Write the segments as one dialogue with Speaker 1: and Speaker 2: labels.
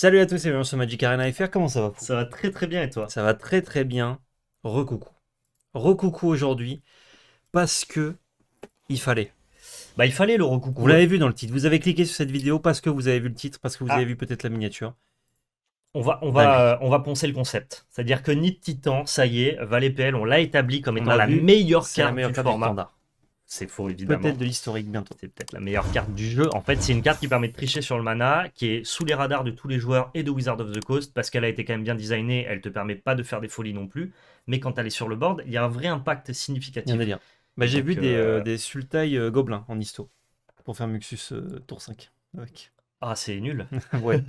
Speaker 1: Salut à tous et bienvenue sur Magic Arena FR, comment ça va Ça va très très bien et toi Ça va très très bien, recoucou. Recoucou aujourd'hui, parce que il fallait. Bah il fallait le recoucou. Vous l'avez vu dans le titre, vous avez cliqué sur cette vidéo parce que vous avez vu le titre, parce que vous ah. avez vu peut-être la miniature. On va, on, va, euh, on va poncer le concept. C'est-à-dire que Nid Titan, ça y est, Valet PL, on l'a établi comme étant la, meilleure carte du format c'est faux évidemment. Peut-être de l'historique bientôt. C'est peut-être la meilleure carte du jeu. En fait, c'est une carte qui permet de tricher sur le mana, qui est sous les radars de tous les joueurs et de Wizard of the Coast, parce qu'elle a été quand même bien designée, elle te permet pas de faire des folies non plus, mais quand elle est sur le board, il y a un vrai impact significatif. Bah, j'ai vu des, euh, euh, des Sultai euh, Gobelins en histo, pour faire Muxus tour 5. Ah, c'est nul. ouais.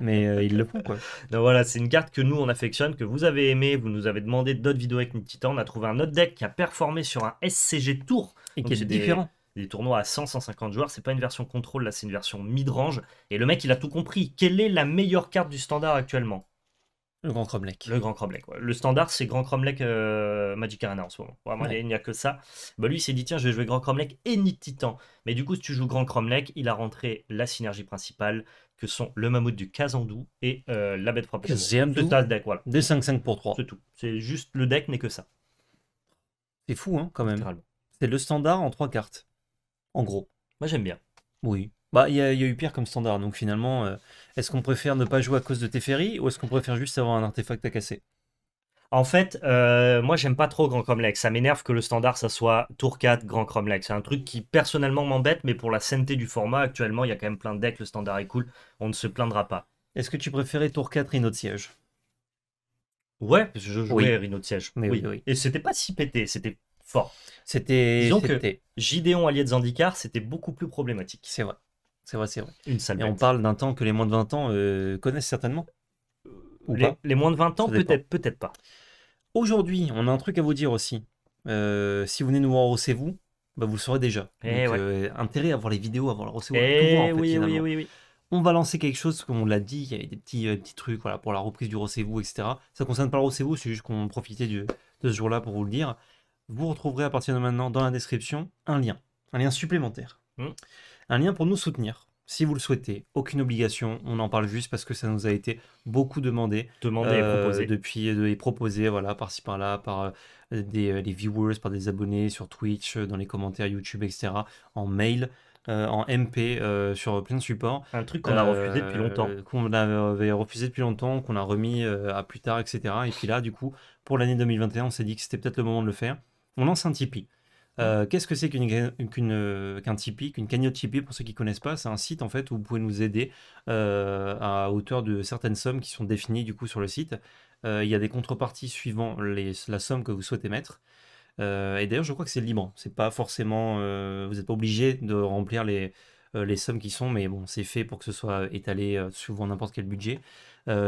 Speaker 1: Mais euh, il le font, quoi. Donc voilà, c'est une carte que nous, on affectionne, que vous avez aimé. Vous nous avez demandé d'autres vidéos avec Titan. On a trouvé un autre deck qui a performé sur un SCG Tour. Et qui est différent. Des, tournois à 100-150 joueurs. C'est pas une version contrôle, là, c'est une version mid-range. Et le mec, il a tout compris. Quelle est la meilleure carte du standard actuellement le Grand Cromlech. Le Grand Cromlech, ouais. Le standard, c'est Grand Cromlech euh, Magic Arena en ce moment. il n'y a que ça. Bah, lui, il s'est dit, tiens, je vais jouer Grand Cromlech et Nid Titan. Mais du coup, si tu joues Grand Cromlech, il a rentré la synergie principale, que sont le mammouth du Kazandou et euh, la bête propre. C'est un deck, Des 5-5 pour 3. C'est tout. C'est juste, le deck n'est que ça. C'est fou, hein, quand même. C'est le standard en trois cartes. En gros. Moi, j'aime bien. Oui. Bah, il y, a eu pire comme standard. Donc finalement, euh, est-ce qu'on préfère ne pas jouer à cause de Teferi ou est-ce qu'on préfère juste avoir un artefact à casser En fait, euh, moi, j'aime pas trop Grand Cromlech. Ça m'énerve que le standard, ça soit tour 4, Grand Cromlech. C'est un truc qui personnellement m'embête, mais pour la sainteté du format, actuellement, il y a quand même plein de decks. Le standard est cool. On ne se plaindra pas. Est-ce que tu préférais tour 4 Rhino de siège Ouais, parce que je jouais Rhino de siège. Mais oui. Et c'était pas si pété, c'était fort. C'était. Disons que Gideon Allié de Zandikar, c'était beaucoup plus problématique. C'est vrai. C'est vrai, c'est vrai. Une Et on parle d'un temps que les moins de 20 ans euh, connaissent certainement. Ou les, pas. les moins de 20 ans, peut-être, peut-être pas. Aujourd'hui, on a un truc à vous dire aussi. Euh, si vous venez nous voir au C'est vous, bah, vous le saurez déjà. Eh euh, intérêt à voir les vidéos, à voir le eh oui, oui, oui, On va lancer quelque chose, comme on l'a dit, il y avait des petits, petits trucs voilà, pour la reprise du recevez-vous, etc. Ça concerne pas le recevez-vous, c'est juste qu'on profitait du- de ce jour-là pour vous le dire. Vous retrouverez à partir de maintenant dans la description un lien, un lien supplémentaire. Hmm un lien pour nous soutenir. Si vous le souhaitez, aucune obligation, on en parle juste parce que ça nous a été beaucoup demandé. Demandé et euh, proposé. Depuis, euh, et proposé, voilà, par-ci par-là, par, euh, des viewers, par des abonnés sur Twitch, dans les commentaires YouTube, etc., en mail. en MP sur plein de supports. Un truc qu'on a refusé depuis longtemps. qu'on avait refusé depuis longtemps, qu'on a remis à plus tard, etc. Et puis là, du coup, pour l'année 2021, on s'est dit que c'était peut-être le moment de le faire. On lance un Tipeee. Euh, qu'est-ce que c'est qu'une, euh, qu'un Tipeee, qu'une cagnotte Tipeee Pour ceux qui ne connaissent pas, c'est un site en fait où vous pouvez nous aider euh, à hauteur de certaines sommes qui sont définies du coup sur le site. il y a des contreparties suivant la somme que vous souhaitez mettre. et d'ailleurs, je crois que c'est libre. C'est pas forcément, vous n'êtes pas obligé de remplir les, sommes qui sont, mais bon, c'est fait pour que ce soit étalé souvent n'importe quel budget.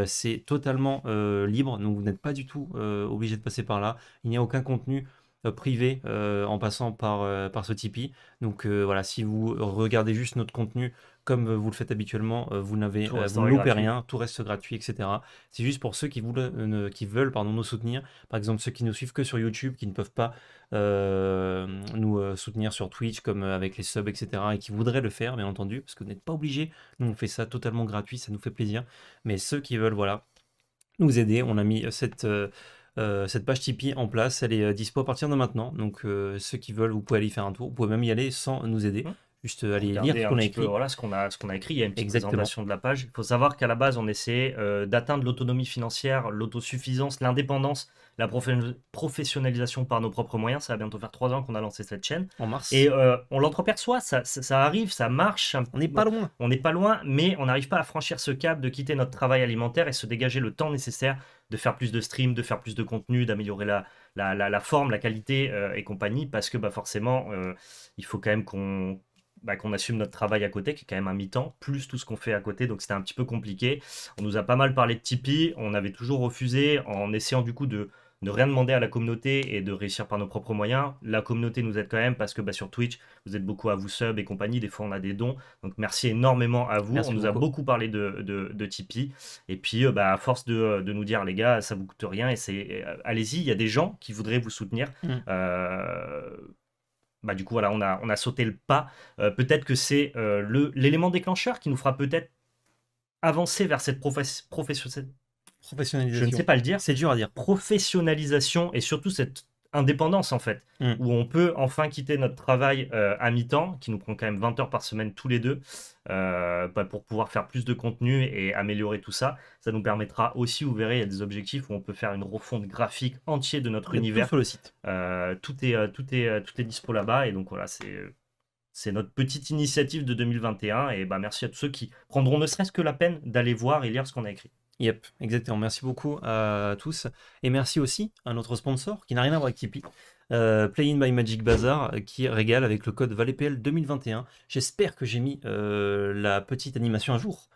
Speaker 1: c'est totalement libre, donc vous n'êtes pas du tout obligé de passer par là. Il n'y a aucun contenu euh, privé euh, en passant par, euh, par ce Tipeee. Donc voilà, si vous regardez juste notre contenu comme vous le faites habituellement, vous n'avez, vous rien, tout reste gratuit, etc. C'est juste pour ceux qui, qui veulent pardon, nous soutenir, par exemple ceux qui nous suivent que sur YouTube, qui ne peuvent pas nous soutenir sur Twitch comme avec les subs, etc. et qui voudraient le faire, bien entendu, parce que vous n'êtes pas obligé Nous, on fait ça totalement gratuit, ça nous fait plaisir. Mais ceux qui veulent, voilà, nous aider. On a mis cette, euh, cette page Tipeee en place, elle est euh, dispo à partir de maintenant. Donc euh, ceux qui veulent, vous pouvez aller y faire un tour. Vous pouvez même y aller sans nous aider. Mmh. Juste aller lire ce qu'on a écrit. voilà ce qu'on a, écrit. Il y a une petite présentation de la page. Il faut savoir qu'à la base, on essaie d'atteindre l'autonomie financière, l'autosuffisance, l'indépendance la professionnalisation par nos propres moyens. Ça va bientôt faire trois ans qu'on a lancé cette chaîne. En mars. Et euh, on l'entreperçoit, ça, arrive, ça marche. On n'est pas loin. On n'est pas loin, mais on n'arrive pas à franchir ce cap de quitter notre travail alimentaire et se dégager le temps nécessaire de faire plus de streams, de faire plus de contenu, d'améliorer la, la, la, forme, la qualité euh, et compagnie, parce que bah, forcément, euh, il faut quand même qu'on bah, qu'on assume notre travail à côté, qui est quand même un mi-temps, plus tout ce qu'on fait à côté. Donc c'était un petit peu compliqué. On nous a pas mal parlé de Tipeee. On avait toujours refusé en essayant du coup de, ne rien demander à la communauté et de réussir par nos propres moyens. La communauté nous aide quand même parce que bah, sur Twitch, vous êtes beaucoup à vous sub et compagnie. Des fois, on a des dons. Donc, merci énormément à vous. on nous a beaucoup parlé de, de, Tipeee. Et puis, euh, bah, à force de, nous dire, les gars, ça vous coûte rien. Et c'est euh, allez-y, il y a des gens qui voudraient vous soutenir. Mm. Euh, bah, du coup, voilà, on a, on a sauté le pas. peut-être que c'est le l'élément déclencheur qui nous fera peut-être avancer vers cette professionnalité. Je ne sais pas le dire, c'est dur à dire. Professionnalisation et surtout cette indépendance en fait, hmm. où on peut enfin quitter notre travail euh, à mi-temps, qui nous prend quand même 20 heures par semaine tous les deux, euh, bah, pour pouvoir faire plus de contenu et améliorer tout ça. Ça nous permettra aussi, vous verrez, il y a des objectifs où on peut faire une refonte graphique entière de notre univers. Tout sur le site. Euh, tout est, tout est, toutes les dispo là-bas et donc voilà, c'est c'est notre petite initiative de 2021 et ben merci à tous ceux qui prendront ne serait-ce que la peine d'aller voir et lire ce qu'on a écrit. Yep, exactement. Merci beaucoup à tous. Et merci aussi à notre sponsor qui n'a rien à voir avec Tipeee, euh, Play In by Magic Bazaar, euh, qui régale avec le code ValetPL 2021. J'espère que j'ai mis euh, la petite animation à jour.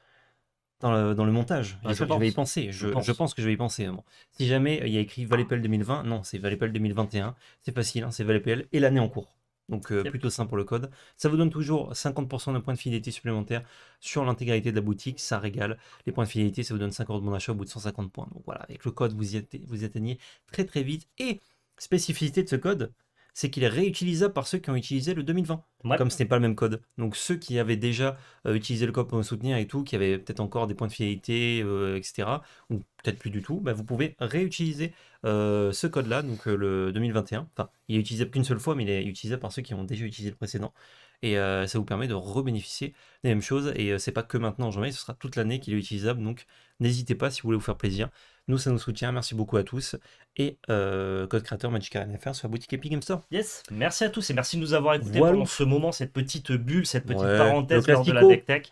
Speaker 1: Dans le, montage. Ah, je, pense. Que je, vais y penser. Je, pense. que je vais y penser. Si jamais euh, il y a écrit ValetPL 2020, non, c'est ValetPL 2021. C'est facile, hein, c'est ValetPL et l'année en cours. Donc euh, plutôt simple pour le code. Ça vous donne toujours 50% de points de fidélité supplémentaires sur l'intégralité de la boutique. Ça régale. Les points de fidélité, ça vous donne 50 bons d'achat au bout de 150 points. Donc voilà, avec le code, vous vous y atteignez très très vite. Et spécificité de ce code, c'est qu'il est réutilisable par ceux qui ont utilisé le 2020, comme ce n'est pas le même code. Donc ceux qui avaient déjà euh, utilisé le code pour me soutenir et tout, qui avaient peut-être encore des points de fidélité, euh, etc., ou peut-être plus du tout, bah, vous pouvez réutiliser euh, ce code-là, donc le 2021. Enfin, il est utilisable qu'une seule fois, mais il est utilisable par ceux qui ont déjà utilisé le précédent et euh, ça vous permet de rebénéficier des mêmes choses. Et ce euh, c'est pas que maintenant en janvier, ce sera toute l'année qu'il est utilisable. Donc n'hésitez pas si vous voulez vous faire plaisir. Nous, ça nous soutient. Merci beaucoup à tous. Et euh, code créateur Magic Arena sur la boutique Epic Game Store. Yes, merci à tous et merci de nous avoir écoutés pendant ce moment, cette petite bulle, cette petite parenthèse lors de la Deck Tech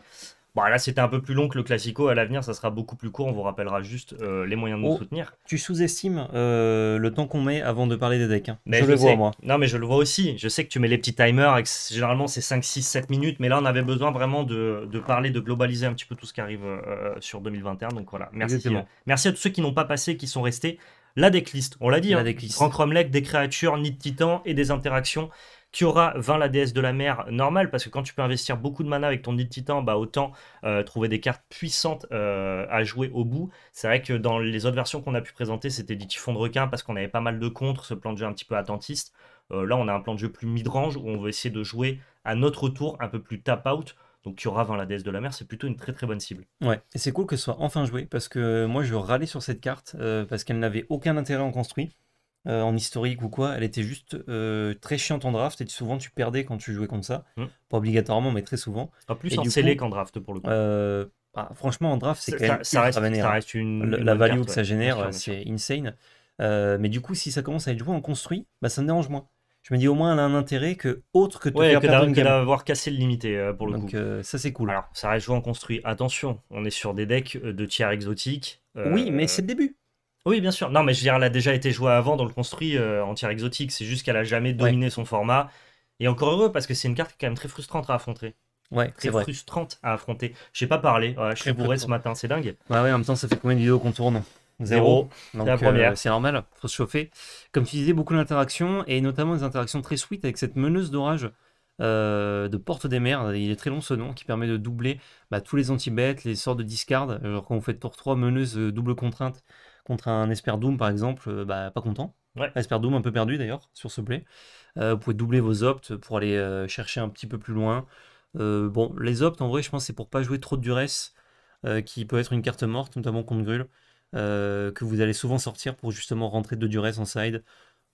Speaker 1: là, c'était un peu plus long que le Classico. À l'avenir, ça sera beaucoup plus court. On vous rappellera juste euh, les moyens de nous oh, soutenir. Tu sous-estimes euh, le temps qu'on met avant de parler des decks. Hein. Mais je, le vois, moi. Non, mais je le vois aussi. Je sais que tu mets les petits timers. Et généralement, c'est 5, 6, 7 minutes. Mais là, on avait besoin vraiment de, parler, de globaliser un petit peu tout ce qui arrive euh, sur 2021. Donc voilà. Merci. Merci à tous ceux qui n'ont pas passé, qui sont restés. La decklist, on l'a dit. La hein. Grand des créatures, nid de titan et des interactions aura 20 la déesse de la mer, normal, parce que quand tu peux investir beaucoup de mana avec ton dit titan, bah autant euh, trouver des cartes puissantes euh, à jouer au bout. C'est vrai que dans les autres versions qu'on a pu présenter, c'était des typhons de requin parce qu'on avait pas mal de contre, ce plan de jeu un petit peu attentiste. Euh, là, on a un plan de jeu plus mid-range où on veut essayer de jouer à notre tour un peu plus tap-out. Donc Kiora 20 la déesse de la mer, c'est plutôt une très très bonne cible. Ouais, et c'est cool que ce soit enfin joué parce que moi je râlais sur cette carte parce qu'elle n'avait aucun intérêt en construit. Euh, en historique ou quoi, elle était juste euh, très chiante en draft et souvent tu perdais quand tu jouais comme ça. Mm. Pas obligatoirement, mais très souvent. En plus, en scellé qu'en draft pour le coup. Euh, bah, franchement, en draft, c'est quand ça, même hein. reste, une, La value que ça génère, c'est insane. mais du coup, si ça commence à être joué en construit, bah, ça me dérange moins. Je me dis au moins elle a un intérêt que autre que de ouais, que d'avoir cassé le limité pour le coup. Donc ça c'est cool. Alors ça reste joué en construit. Attention, on est sur des decks de tiers exotiques. oui, mais c'est le début. Oui, bien sûr. Non, mais je veux dire, elle a déjà été jouée avant dans le construit euh, entière exotique. C'est juste qu'elle a jamais dominé son format. Et encore heureux, parce que c'est une carte quand même très frustrante à affronter. Ouais, c'est vrai. frustrante à affronter. Je n'ai pas parlé. je suis bourré ce matin, c'est dingue. Bah ouais, en même temps, ça fait combien de vidéos qu'on tourne Zéro. Zéro. la euh, première. c'est normal, faut se chauffer. Comme tu disais, beaucoup d'interactions, et notamment des interactions très sweet avec cette meneuse d'orage. Euh, de Porte des Mers. Il est très long ce nom qui permet de doubler bah, tous les anti-bêtes, les sorts de discard. Alors quand vous faites tour 3 meneuse euh, double contrainte, contre un Esper Doom par exemple, euh, bah, pas content. Esper Doom un peu perdu d'ailleurs sur ce play. Euh, vous pouvez doubler vos opts pour aller euh, chercher un petit peu plus loin. bon, les opts en vrai, je pense c'est pour pas jouer trop de duresse, qui peut être une carte morte, notamment contre Grul, que vous allez souvent sortir pour justement rentrer de duresse en side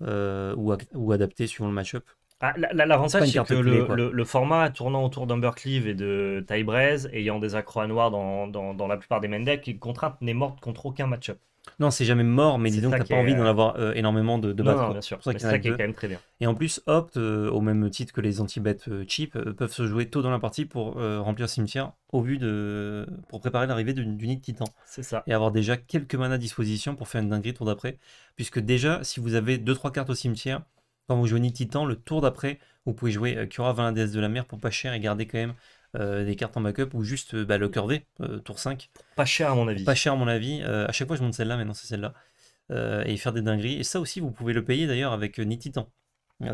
Speaker 1: ou, adapter suivant le match-up. Ah, l'avantage, c'est que le, format tournant autour d'Umbercleave et de Tybrez, ayant des accrocs à noir dans, la plupart des main decks, qui contrainte n'est morte contre aucun match-up. Non, c'est jamais mort, mais disons que t'as pas envie d'en euh, avoir euh, énormément de, de C'est ça, qui est quand même très bien. Et en plus, opte, euh, au même titre que les anti-bêtes cheap, peuvent se jouer tôt dans la partie pour remplir le cimetière au vu de. pour préparer l'arrivée du nid titan. C'est ça. Et avoir déjà quelques manas à disposition pour faire une dinguerie tour d'après. Puisque déjà, si vous avez 2-3 cartes au cimetière, quand vous jouez nid titan, le tour d'après, vous pouvez jouer Cura valin, de la mer pour pas cher et garder quand même euh, des cartes en backup ou juste euh, bah, le curvé, euh, tour 5. Pas cher à mon avis. Pas cher à mon avis. à chaque fois je monte celle-là, mais non c'est celle-là. et faire des dingueries. Et ça aussi vous pouvez le payer d'ailleurs avec Nititan.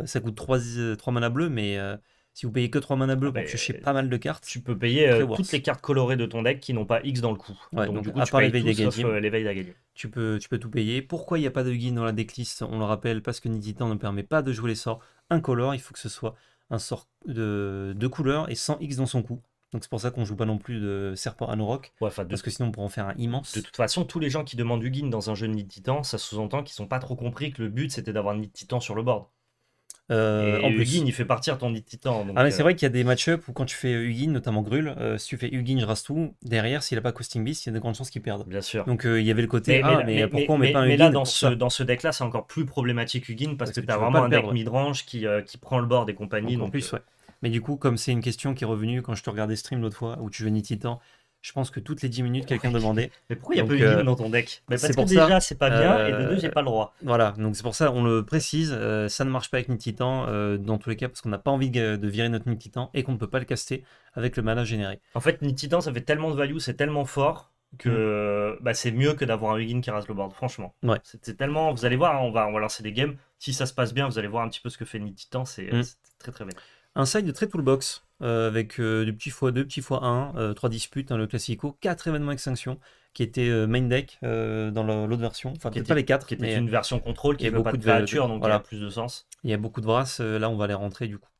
Speaker 1: ça coûte 3, 3 manas bleus, mais si vous payez que 3 manas bleus ah, pour ben, piocher pas mal de cartes. Tu peux payer toutes les cartes colorées de ton deck qui n'ont pas X dans le coup. donc, à part l'éveil Tu peux, tu peux tout payer. Pourquoi il n'y a pas de guide dans la decklist On le rappelle parce que Nititan ne permet pas de jouer les sorts incolores. Il faut que ce soit un sort de, de couleur et 100 X dans son coup. Donc c'est pour ça qu'on joue pas non plus de Serpent à Parce que sinon on pourrait en faire un immense. De toute façon, tous les gens qui demandent du Ugin dans un jeu de Nid Titan, ça sous-entend qu'ils sont pas trop compris que le but c'était d'avoir Nid Titan sur le board. Euh, en plus. il fait partir ton titan. ah, mais c'est euh. vrai qu'il y a des match-up où quand tu fais Ugin, notamment Grul, euh, si tu fais Ugin, je rase tout, derrière, s'il n'a pas Costing Beast, il y a de grandes chances qu'il perde. Bien sûr. Donc il y avait le côté mais, Ah, mais, pourquoi on met pas un Mais là, dans ce, dans ce deck-là, c'est encore plus problématique Ugin parce, que, tu as vraiment un deck midrange qui, qui prend le bord des compagnies. En plus, ouais. Mais du coup, comme c'est une question qui est revenue quand je te regardais stream l'autre fois, où tu jouais ni titan, je pense que toutes les 10 minutes, quelqu'un demandait. Mais pourquoi il y a pas eu dans ton deck mais bah, Parce que déjà, c'est pas bien, et de deux, euh, j'ai pas le droit. Voilà, donc c'est pour ça, on le précise, euh, ça ne marche pas avec Nid Titan, euh, dans tous les cas, parce qu'on n'a pas envie de virer notre Nid Titan, et qu'on ne peut pas le caster avec le mana généré. En fait, Nid Titan, ça fait tellement de value, c'est tellement fort, que mm. bah, c'est mieux que d'avoir un Wiggin qui rase le board, franchement. Ouais. C'est tellement, vous allez voir, hein, on, va, on va lancer des games, si ça se passe bien, vous allez voir un petit peu ce que fait Nid Titan, mm. c'est très très bien. Un side de très toolbox. Euh, avec euh, du petit x2, petit x1, 3 euh, disputes, hein, le classico, 4 événements extinction qui étaient main deck dans l'autre version, enfin pas les 4. Qui était une version contrôle qui avait beaucoup de créatures, donc voilà. a plus de sens. Il y a beaucoup de brasses, là on va les rentrer du coup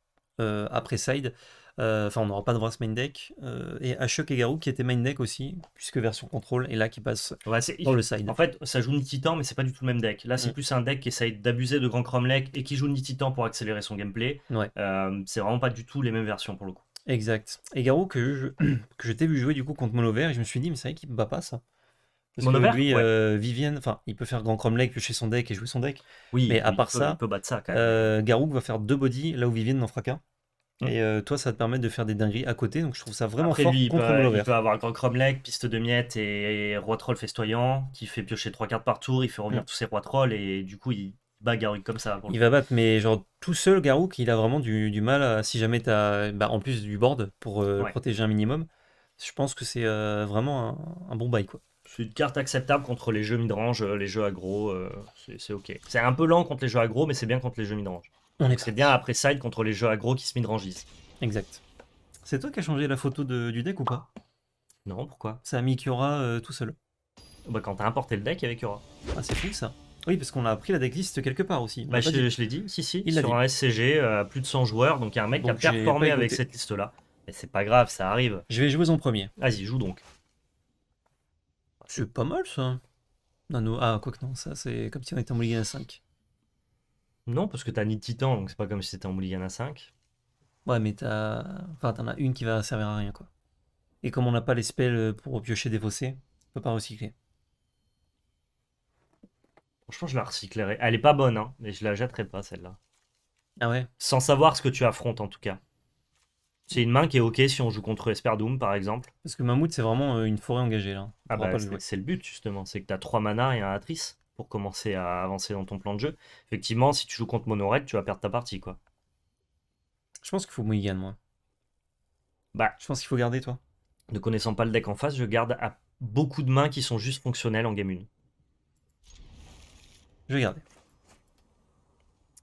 Speaker 1: après side. Euh, enfin, on n'aura pas de Brass Main Deck. Euh, et Ashok et Garou qui était Main Deck aussi, puisque version contrôle, et là qui passe dans le side. En fait, ça joue Titan, mais c'est pas du tout le même deck. Là, c'est mm. plus un deck qui essaye d'abuser de Grand Cromlech et qui joue Titan pour accélérer son gameplay. Euh, c'est vraiment pas du tout les mêmes versions pour le coup. Exact. Et Garou, que je, que vu jouer du coup contre Monovert et je me suis dit, mais c'est vrai qu'il ne bat pas ça. Parce Vivienne, enfin, il peut faire Grand Cromlech, piocher son deck et jouer son deck. Oui, mais à part ça, peut battre ça Garou va faire deux body là où Vivienne n'en fera qu'un. Mm. Et euh, toi, ça te permet de faire des dingueries à côté. Donc, je trouve ça vraiment fort lui, contre peut, Il avoir Grand Cromlech, Piste de Miette et, Roi Troll Festoyant, qui fait piocher trois cartes par tour. Il fait revenir mm. tous ses Rois Trolls et du coup, il bat Garouk comme ça. Il va battre, mais genre tout seul, Garou, il a vraiment du, mal à, si jamais tu as, bah, en plus du board pour euh, protéger un minimum. Je pense que c'est euh, vraiment un, bon bail, quoi. C'est une carte acceptable contre les jeux midrange, les jeux aggro, c'est ok. C'est un peu lent contre les jeux aggro, mais c'est bien contre les jeux midrange. On est bien après side contre les jeux aggro qui se midrangissent. Exact. C'est toi qui as changé la photo du deck ou pas Non, pourquoi C'est a mis euh, tout seul. Bah quand t'as importé le deck, avec y avait Ah, c'est fou ça. Oui, parce qu'on a appris la decklist quelque part aussi. Bah, je, l'ai dit, si, si, il sur un SCG, euh, plus de 100 joueurs, donc il y a un mec qui a performé avec cette liste-là. Mais c'est pas grave, ça arrive. Je vais jouer en premier. Vas-y, joue donc. C'est pas mal ça. Non, ah, quoi que non, ça c'est comme si on était en à 5. Non, parce que t'as ni Titan, donc c'est pas comme si c'était en Mulligan a 5. Ouais, mais t'as. Enfin, t'en as une qui va servir à rien, quoi. Et comme on n'a pas les spells pour piocher des fossés, on peut pas recycler. Franchement, je la recyclerai. Elle est pas bonne, hein, mais je la jetterai pas, celle-là. Ah ouais Sans savoir ce que tu affrontes, en tout cas. C'est une main qui est ok si on joue contre Doom, par exemple. Parce que Mammouth, c'est vraiment euh, une forêt engagée, là. ah bah, c'est le but, justement. C'est que t'as 3 manas et un Atrice pour commencer à avancer dans ton plan de jeu. Effectivement, si tu joues contre Red, tu vas perdre ta partie, quoi. Je pense qu'il faut Mulligan, moi. Bah, je pense qu'il faut garder, toi. Ne connaissant pas le deck en face, je garde à beaucoup de mains qui sont juste fonctionnelles en game 1. Je vais garder.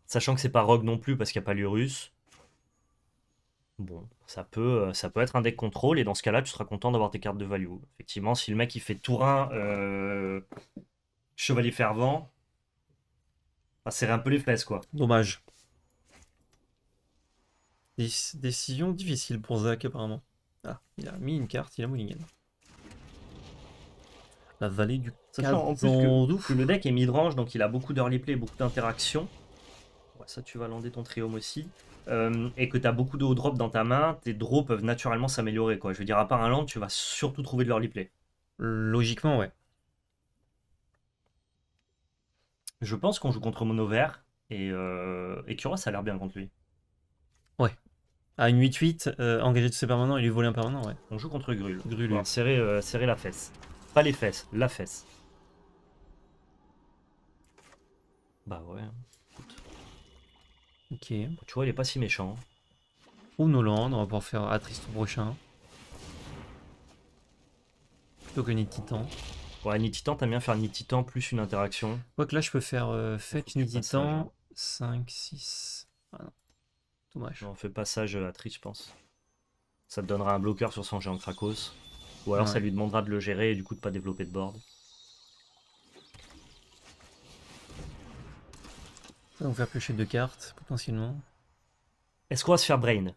Speaker 1: Sachant que c'est pas Rogue non plus parce qu'il n'y a pas l'Urus. Bon, ça peut, euh, ça peut être un deck contrôle et dans ce cas-là, tu seras content d'avoir tes cartes de value. Effectivement, si le mec il fait tour 1 Chevalier fervent. Ça serrer un peu les fesses, quoi. Dommage. Décision difficile pour Zach, apparemment. Ah, il a mis une carte, il a mulligan. La vallée du C'est d'ouf. le deck est midrange, donc il a beaucoup d'early play, beaucoup d'interactions. Ouais, ça, tu vas lander ton triome aussi. Euh, et que tu as beaucoup de haut drop dans ta main, tes drops peuvent naturellement s'améliorer. quoi. Je veux dire, à part un land, tu vas surtout trouver de l'early play. Logiquement, ouais. Je pense qu'on joue contre Mono Vert et, euh, et ça a l'air bien contre lui. Ouais. À une 8-8, engager euh, engagé de ses permanents et lui voler un permanent, ouais. On joue contre Grul. Grul. Serrer, euh, la fesse. Pas les fesses, la fesse. Bah ouais. Hein. Ok. Tu vois, il est pas si méchant. Ou Noland, on va pouvoir faire Atristo au prochain. Plutôt que Nid Titan. Ouais, Titan, t'aimes bien faire Titan plus une interaction. que là, je peux faire euh, Fait fake Titan, 5, 6. Ah non. Dommage. on fait passage à triche, je pense. Ça te donnera un bloqueur sur son géant Krakos. Ou alors ça lui demandera de le gérer et du coup de pas développer de board. Ça va nous faire piocher deux cartes, potentiellement. Est-ce qu'on va se faire brain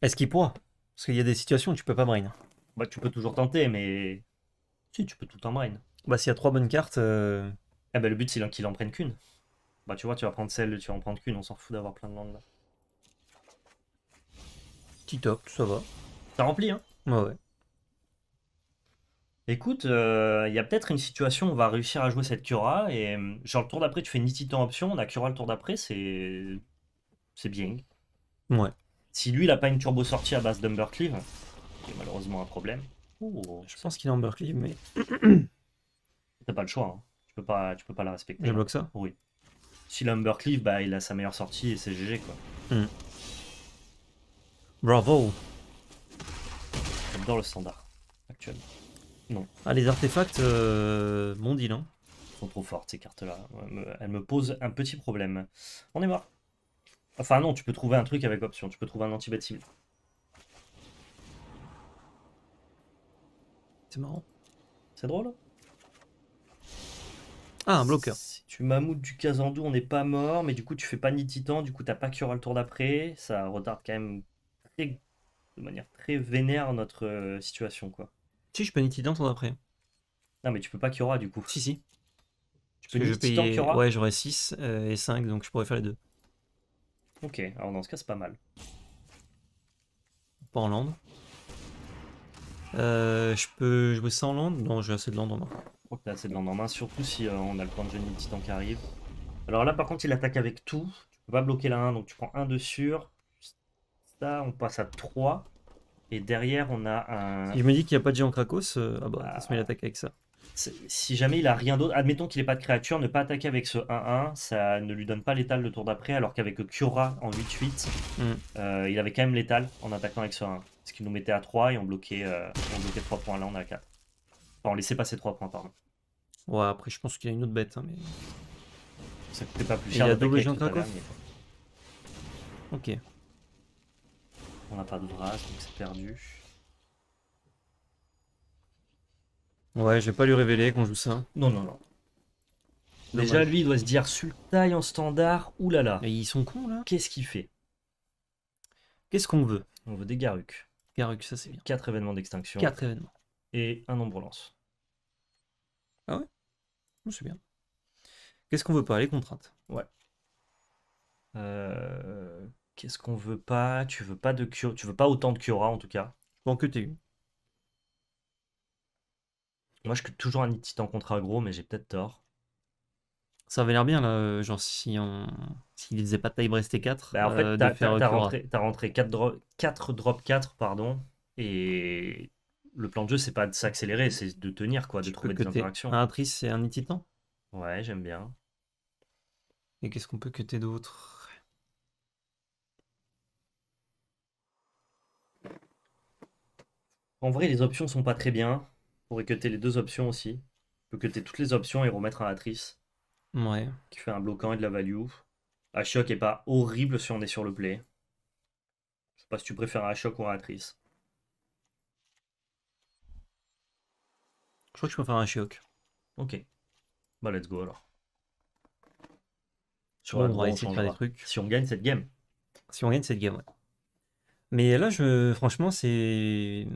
Speaker 1: Est-ce qu'il pourra Parce qu'il y a des situations où tu peux pas brain. Bah, tu peux toujours tenter, mais si, tu peux tout en brain. Bah, s'il y a trois bonnes cartes. Euh, eh ben, le but, c'est qu'il en prenne qu'une. Bah, tu vois, tu vas prendre celle, tu vas en prendre qu'une, on s'en fout d'avoir plein de landes là. Petit top, ça va. T'as rempli hein Ouais, ouais. Écoute, il euh, y a peut-être une situation où on va réussir à jouer cette Cura, et euh, genre le tour d'après, tu fais une titan option, on a Cura le tour d'après, c'est. C'est bien. Ouais. Si lui, il a pas une turbo sortie à base d'Umbercleave, qui est malheureusement un problème. Oh, je pense qu'il est en Berkeley, mais. T'as pas le choix, hein. tu, peux pas, tu peux pas la respecter. Je bloque ça Oui. S'il a un bah, il a sa meilleure sortie et c'est GG quoi. Hmm. Bravo J'adore le standard actuel. Non. Ah, les artefacts, euh, mon Hein. sont trop fortes ces cartes-là. Elles me posent un petit problème. On est mort. Enfin, non, tu peux trouver un truc avec option. Tu peux trouver un anti-bet C'est drôle. Hein. Ah, un bloqueur. Si tu m'amoutes du Kazandou, on n'est pas mort, mais du coup, tu fais pas ni titan, du coup, t'as pas aura le tour d'après. Ça retarde quand même de manière très vénère notre euh, situation, quoi. Si, je peux ni titan tour d'après. Non, mais tu peux pas aura du coup. Si, si. Tu peux ni titan Ouais, j'aurais 6 euh, et 5, donc je pourrais faire les deux. Ok, alors dans ce cas, c'est pas mal. Pas euh, je peux jouer sans land Non, j'ai assez de land en main. Ok, assez de land en main, surtout si euh, on a le point de génie titan qui arrive. Alors là, par contre, il attaque avec tout. Tu peux pas bloquer la 1, donc tu prends 1 de sûr. Ça, on passe à 3. Et derrière, on a un... je me dis qu'il n'y a pas de géant Krakos, euh, ah bah, il attaque avec ça. Si jamais il a rien d'autre, admettons qu'il n'ait pas de créature, ne pas attaquer avec ce 1-1, ça ne lui donne pas l'étal le tour d'après, alors qu'avec Cura en 8-8, hmm. il avait quand même l'étale en attaquant avec ce 1. Parce qu'ils nous mettaient à 3 et on bloquait, 3 euh, points. Là, on a 4. Enfin, on laissait passer 3 points, pardon. Ouais, après, je pense qu'il y a une autre bête. Hein, mais... Ça coûtait pas plus cher. Il y a double Ok. On n'a pas de bras donc c'est perdu. Ouais, je vais pas lui révéler qu'on joue ça. Non, non, non. Déjà, lui, il doit se dire Sultai en standard, oulala. Mais ils sont cons, là. Qu'est-ce qu'il fait Qu'est-ce qu'on veut On veut des garucs 4 événements d'extinction. 4 événements. Et un nombre lance. Ah ouais C'est bien. Qu'est-ce qu'on veut pas Les contraintes. Ouais. Euh, qu'est-ce qu'on veut pas Tu veux pas de cure... tu veux pas autant de cure en tout cas. Bon que t'es une. Moi je que toujours un titan contre aggro, mais j'ai peut-être tort. Ça avait l'air bien, là, euh, genre si on... s'il faisait pas taille t 4 bah, en fait, euh, euh, t'as, rentré, rentré 4, 4 drop 4, pardon, et le plan de jeu, c'est pas de s'accélérer, c'est de tenir, quoi, de trouver des interactions. Un Atrice et un Titan Ouais, j'aime bien. Et qu'est-ce qu'on peut cutter d'autre En vrai, les options sont pas très bien. On pourrait cutter les deux options aussi. On peut cutter toutes les options et remettre un Atrice. Ouais. Qui fait un bloquant et de la value. Ashok est pas horrible si on est sur le play. Je sais pas si tu préfères un Ashok ou un atrice. Je crois que je préfère Ashok. Ok. Bah let's go alors. Bah, essayer de des trucs. Si on gagne cette game. Si on gagne cette game, ouais. Mais là, je, franchement, c'est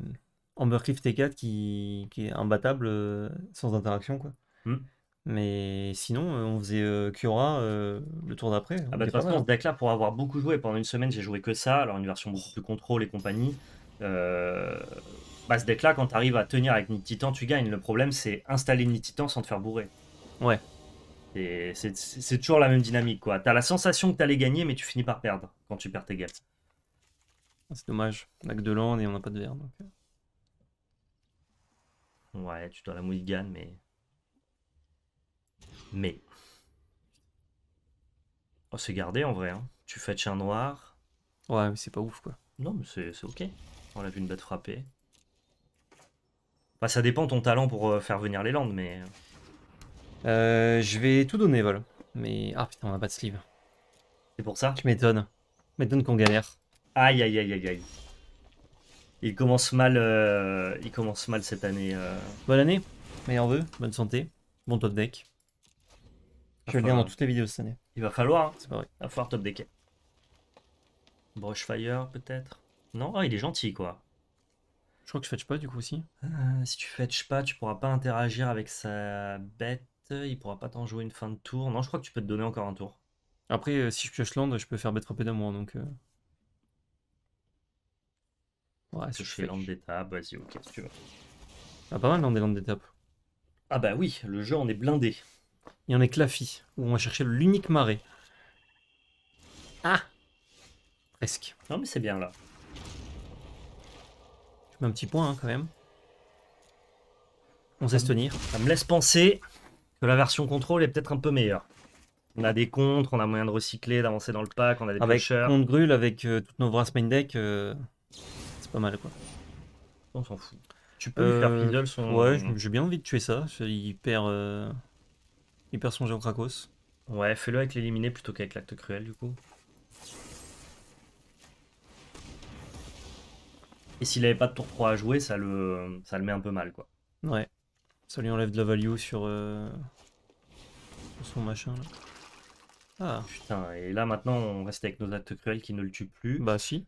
Speaker 1: Ambercliff T4 qui, est imbattable euh, sans interaction, quoi. Hmm. Mais sinon, euh, on faisait Cura euh, euh, le tour d'après. Ah bah, de toute façon, ce hein. deck-là, pour avoir beaucoup joué, pendant une semaine, j'ai joué que ça, alors une version beaucoup plus contrôle et compagnie. Bah, ce deck-là, quand t'arrives à tenir avec Nid Titan, tu gagnes. Le problème, c'est installer Nid Titan sans te faire bourrer. Ouais. Et c'est toujours la même dynamique, quoi. T'as la sensation que t'allais gagner, mais tu finis par perdre quand tu perds tes games. Ah, c'est dommage. On a de l'and et on n'a pas de verre. Donc... Ouais, tu dois la gagne mais. Mais. Oh, c'est gardé en vrai. Hein. Tu fetches un noir. Ouais, mais c'est pas ouf quoi. Non, mais c'est ok. On l'a vu une bête frappée. Bah, ça dépend ton talent pour euh, faire venir les landes, mais. Euh. Euh, je vais tout donner, Vol. Mais. Ah putain, on a pas de sleeve. C'est pour ça Tu m'étonnes. M'étonne qu'on galère. Aïe, aïe, aïe, aïe, aïe. Il commence mal, il commence mal cette année. Bonne année, meilleur vœu, bonne santé, bon top deck. Je vais le dire dans toutes les vidéos cette année. Il va falloir, hein. c'est pas vrai. Il va falloir top desquels? Brushfire peut-être Non Ah, il est gentil quoi. Je crois que tu fetch pas du coup aussi. Euh, si tu fetches pas, tu pourras pas interagir avec sa bête. Il pourra pas t'en jouer une fin de tour. Non, je crois que tu peux te donner encore un tour. Après, euh, si je pioche land, je peux faire bête frappée d'amour donc. Euh. Ouais, si je fais land d'étape, vas-y, ok, si tu veux. Ah, pas mal land d'étape. Ah bah oui, le jeu en est blindé. Il y en a que la fille, où on va chercher l'unique marée. Ah Presque. Non mais c'est bien là. Je mets un petit point hein, quand même. On sait se tenir. Ça me laisse penser que la version contrôle est peut-être un peu meilleure. On a des contres, on a moyen de recycler, d'avancer dans le pack, on a des avec pêcheurs. Avec avec euh, toutes nos bras main deck, euh, c'est pas mal quoi. On s'en fout. Tu peux lui faire euh, son... Ouais, j'ai bien envie de tuer ça. Il perd... Il perd son Krakos. Ouais, fais-le avec l'éliminé plutôt qu'avec l'acte cruel du coup. Et s'il avait pas de tour 3 à jouer, ça le, ça le met un peu mal quoi. Ouais. Ça lui enlève de la value euh, sur, son machin là. Ah. Putain, et là maintenant on reste avec nos actes cruels qui ne le tuent plus. Bah si.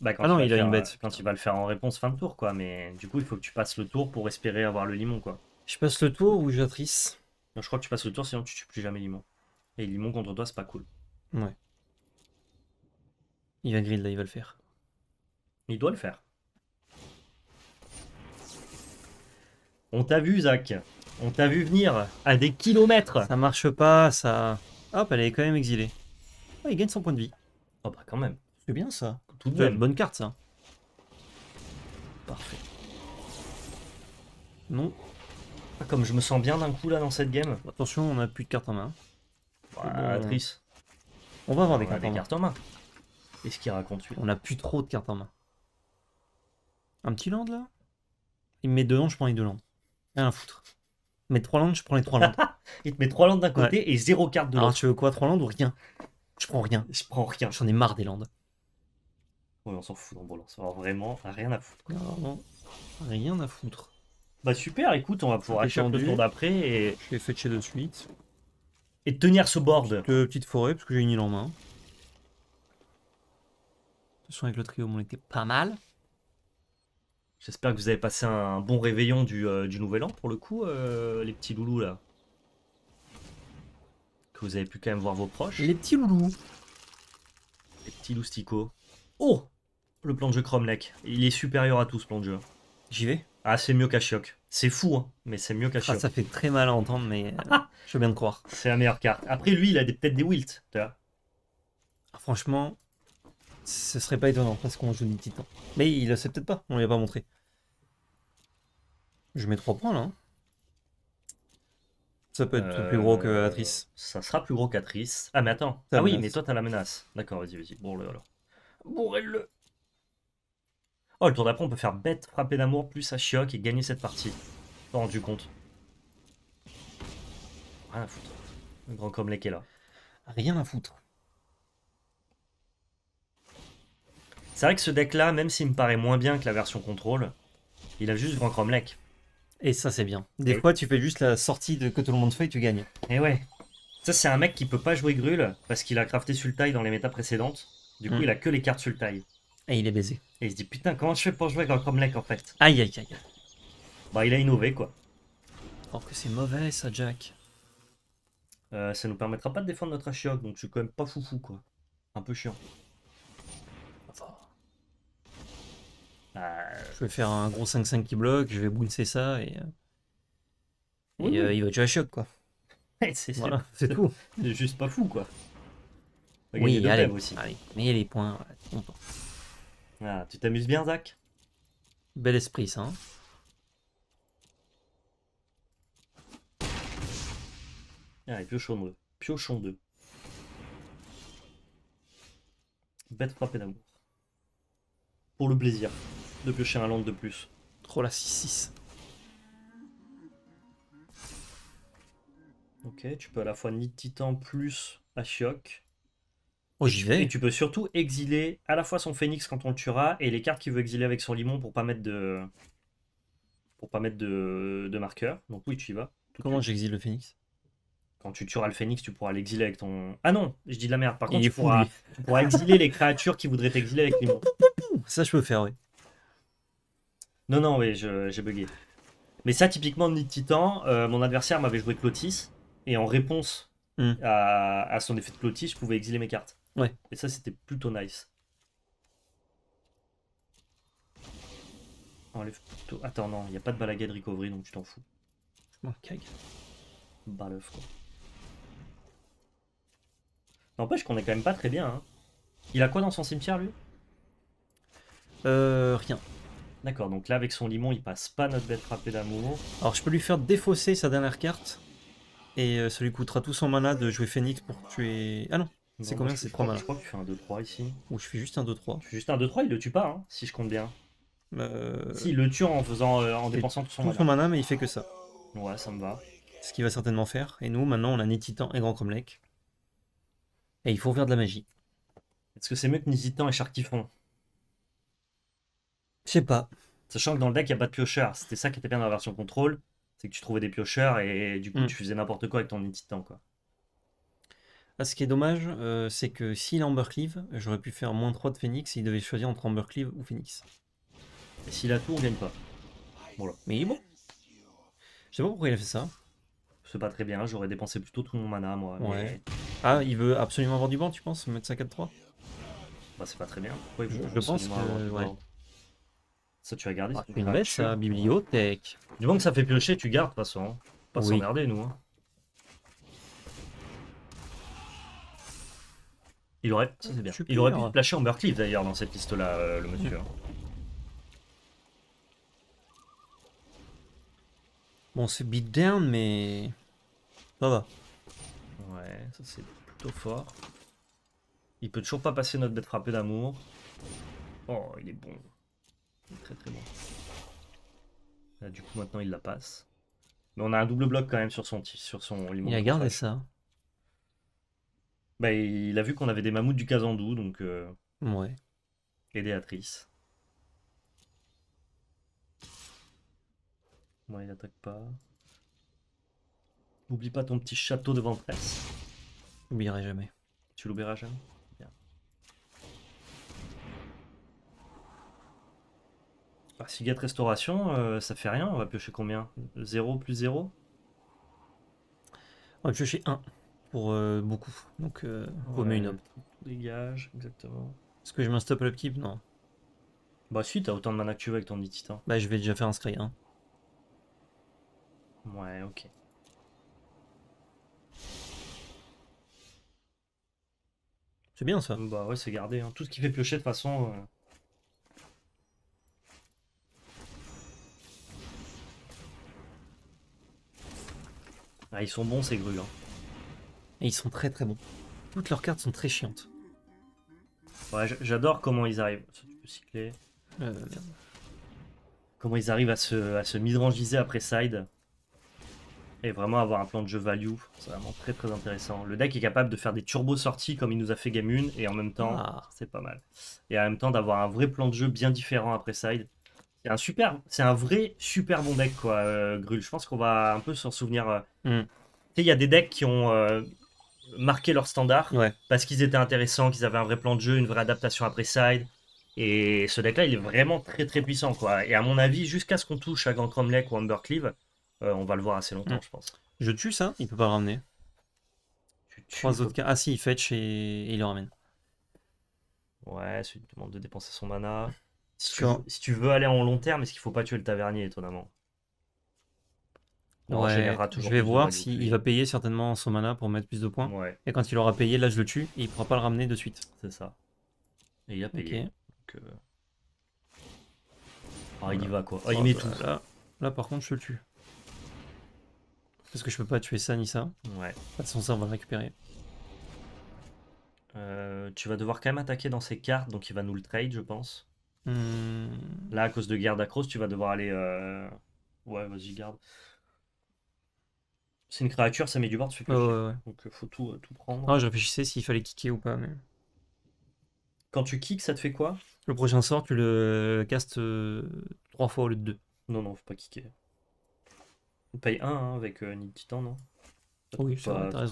Speaker 1: Bah, quand ah non, il, a une bête. Euh, quand il va le faire en réponse fin de tour quoi, mais du coup il faut que tu passes le tour pour espérer avoir le limon quoi. Je passe le tour ou j'attrisse je crois que tu passes le tour, sinon tu tues plus jamais Limon. Et Limon contre toi, c'est pas cool. Ouais. Il va griller, là, il va le faire. Il doit le faire. On t'a vu, Zach. On t'a vu venir à des kilomètres. Ça marche pas, ça. Hop, elle est quand même exilée. il gagne son point de vie. Oh bah quand même. C'est bien ça. C'est une Bonne carte ça. Parfait. Non, ah, comme je me sens bien d'un coup là dans cette game. Attention, on a plus de cartes en main. On va avoir des, cartes, en main. Et ce qu'il raconte lui. On a plus trop de cartes en main. Un petit land là Il me met deux landes, je prends les deux landes. Rien à foutre. Il met trois landes, je prends les trois landes. Il te met trois landes d'un côté et zéro carte de l'autre. Alors tu veux quoi, trois landes ou rien Je prends rien. Je prends rien. J'en ai marre des landes. on s'en fout dans va vraiment, rien à foutre. rien à foutre. Bah super, écoute, on va pouvoir attendre le tour d'après et... Je l'ai fait de suite. Et tenir ce board. De euh, petite forêt, parce que j'ai une île en main. De façon, avec le trio, on était pas mal. J'espère que vous avez passé un bon réveillon du, euh, Nouvel An pour le coup, euh, les petits loulous là. Que vous avez pu quand même voir vos proches. Les petits loulous. Les petits lousticots. Oh Le plan de jeu Chromlech. Il est supérieur à tout ce plan de jeu. J'y vais ah, c'est mieux choc. C'est fou, hein, mais c'est mieux qu'à Ah, ça fait très mal à entendre, mais euh, je veux bien croire. C'est la meilleure carte. Après, lui, il a peut-être des Wilt. Ah, franchement, ce serait pas étonnant parce qu'on joue des titans. Mais il le sait peut-être pas, on lui a pas montré. Je mets 3 points là. Hein. Ça peut être plus gros que euh, Atrice. Ça sera plus gros qu'Atrice. Ah, mais attends. Ah oui, mais toi, t'as la menace. D'accord, vas-y, vas-y. Bourre-le alors. le Oh, le tour d'après, on peut faire bête, frapper d'amour, plus à choc et gagner cette partie. Pas rendu compte. Rien à foutre. Le grand comme est là. Rien à foutre. C'est vrai que ce deck-là, même s'il me paraît moins bien que la version contrôle, il a juste Grand Cromlech. Et ça, c'est bien. Des fois, tu fais juste la sortie de que tout le monde fait et tu gagnes. Et eh ouais. Ça, c'est un mec qui peut pas jouer Grul parce qu'il a crafté Sultai dans les méta précédentes. Du coup, hmm. il a que les cartes Sultai. Et il est baisé. Et il se dit putain, comment je fais pour jouer avec un en fait Aïe aïe aïe. Bah, il a innové quoi. Alors oh, que c'est mauvais ça, Jack. Euh, ça nous permettra pas de défendre notre Ashiok, donc je suis quand même pas foufou quoi. Un peu chiant. Ah. Euh. Je vais faire un gros 5-5 qui bloque, je vais bouncer ça et. Euh, et il va tuer Ashiok quoi. c'est C'est tout. C'est juste pas fou quoi. Oui, allez, e aussi. allez, mais les points, ah, tu t'amuses bien, Zach Bel esprit, ça. Hein. Allez, ah, piochons 2. piochons deux. Bête frappée d'amour. Pour le plaisir de piocher un land de plus. Trop la 6-6. Ok, tu peux à la fois Nid Titan plus Ashiok. Oh, j'y vais. Et tu peux surtout exiler à la fois son phénix quand on le tuera et les cartes qu'il veut exiler avec son limon pour pas mettre de pour pas mettre de, marqueur. Donc oui, tu y vas. Comment j'exile le phénix Quand tu tueras le phénix, tu pourras l'exiler avec ton. Ah non, je dis de la merde. Par contre, tu, pourras... exiler les créatures qui voudraient t'exiler avec limon. Ça, je peux faire, oui. Non, non, oui, j'ai bugué. Mais ça, typiquement, Nid Titan, euh, mon adversaire m'avait joué Clotis. Et en réponse hmm. à... à son effet de Clotis, je pouvais exiler mes cartes. Ouais, et ça c'était plutôt nice. Enlève plutôt. Attends, non, il n'y a pas de de recovery donc tu t'en fous. Je m'en Baleuf quoi. N'empêche qu'on est quand même pas très bien. Hein. Il a quoi dans son cimetière lui Euh. Rien. D'accord, donc là avec son limon, il passe pas notre bête frappée d'amour. Alors je peux lui faire défausser sa dernière carte. Et euh, ça lui coûtera tout son mana de jouer Phoenix pour tuer. Ah non, c'est combien c'est 3 Je crois que tu fais un 2-3 ici. Ou je fais juste un 2-3. Je fais juste un 2-3, il le tue pas, hein, si je compte bien. Euh, si, il le tue en, faisant, euh, en dépensant tout son mana. Tout son mais il fait que ça. Ouais, ça me va. Ce qu'il va certainement faire. Et nous, maintenant, on a ni Titan et Grand Cromlech. Et il faut faire de la magie. Est-ce que c'est mieux que ni Titan et Typhon Je sais pas. Sachant que dans le deck, il n'y a pas de piocheur. C'était ça qui était bien dans la version contrôle. C'est que tu trouvais des piocheurs et du coup, hmm. tu faisais n'importe quoi avec ton ni Titan, quoi. Ah, ce qui est dommage, euh, c'est que s'il est Ambercleave j'aurais pu faire moins 3 de Phoenix et il devait choisir entre Ambercleave ou Phoenix. Et s'il a tout, on gagne pas. Voilà. Mais il est bon. Je sais pas pourquoi il a fait ça. C'est pas très bien, j'aurais dépensé plutôt tout mon mana moi. Ah, il veut absolument avoir du banc, tu penses Mettre 5 4-3 Bah, c'est pas très bien. je, pense que. Ça, tu as gardé. Ah, une bête, ça, bibliothèque. Du moment que ça fait piocher, tu gardes, de toute façon. Pas oui. nous. Hein. Il aurait, ah, bien. Il aurait pu en Berkeley d'ailleurs dans cette liste-là, euh, le monsieur. Hein. Bon, c'est beat mais ça va. Ouais, ça c'est plutôt fort. Il peut toujours pas passer notre bête frappée d'amour. Oh, il est bon. Il est très très bon. du coup, maintenant, il la passe. Mais on a un double bloc quand même sur son, sur son Il a gardé ça. Bah, il a vu qu'on avait des mammouths du Kazandou, donc. Euh... Ouais. des Moi, il n'attaque pas. N'oublie pas ton petit château de ventresse. J'oublierai jamais. Tu l'oublieras jamais Bien. a ah, de Restauration, euh, ça fait rien. On va piocher combien 0 plus 0 On va piocher 1 pour euh, beaucoup. Donc, euh, une op. Dégage, exactement. Est-ce que je m'instoppe le petit Non. Bah, si, t'as autant de mana que tu veux avec ton dit titan. Bah, je vais déjà faire un scry. Hein. Ouais, ok. C'est bien ça. Bah, ouais, c'est gardé. Hein. Tout ce qui fait piocher, de façon. Euh, ah, ils sont bons ces grues. Hein. Et ils sont très très bons. Toutes leurs cartes sont très chiantes. Ouais, j'adore comment ils arrivent. Euh. Comment ils arrivent à se, à se midrangiser après side. Et vraiment avoir un plan de jeu value. C'est vraiment très très intéressant. Le deck est capable de faire des turbo sorties comme il nous a fait Game 1. Et en même temps, ah. c'est pas mal. Et en même temps d'avoir un vrai plan de jeu bien différent après side. C'est un super, c'est un vrai super bon deck quoi, euh, Grul. Je pense qu'on va un peu s'en souvenir. Euh. Hmm. Tu sais, il y a des decks qui ont marquer leur standard parce qu'ils étaient intéressants, qu'ils avaient un vrai plan de jeu, une vraie adaptation après side. Et ce deck-là, il est vraiment très très puissant. quoi. Et à mon avis, jusqu'à ce qu'on touche à Grand Cromlech ou Amber Cleave, euh, on va le voir assez longtemps, je pense. Je tue ça Il peut pas ramener. Trois autres cas. Ah si, il fetch et, il le ramène. Ouais, celui demande de dépenser son mana. Si tu, veux, si tu, veux aller en long terme, est-ce qu'il faut pas tuer le tavernier, étonnamment ouais, je vais voir s'il va payer certainement son mana pour mettre plus de points. Et quand il aura payé, là je le tue et il pourra pas le ramener de suite. C'est ça. Et il a payé. Euh, ah, il y va quoi. Ah, il met tout. là, là par contre, je le tue. Parce que je peux pas tuer ça ni ça. Ouais. Pas de ça, on va le récupérer. Euh, tu vas devoir quand même attaquer dans ses cartes, donc il va nous le trade, je pense. Hmm. Là, à cause de garde cross tu vas devoir aller. Euh, ouais, vas-y, garde. C'est une créature, ça met du bord tu fais Donc euh, faut tout, euh, prendre. Ah, je réfléchissais s'il fallait kicker ou pas. Mais... Quand tu kicks, ça te fait quoi Le prochain sort, tu le castes 3 euh, fois au lieu de 2. Non, non, faut pas kicker. On paye 1 hein, avec Nid Titan, non ça Oui, c'est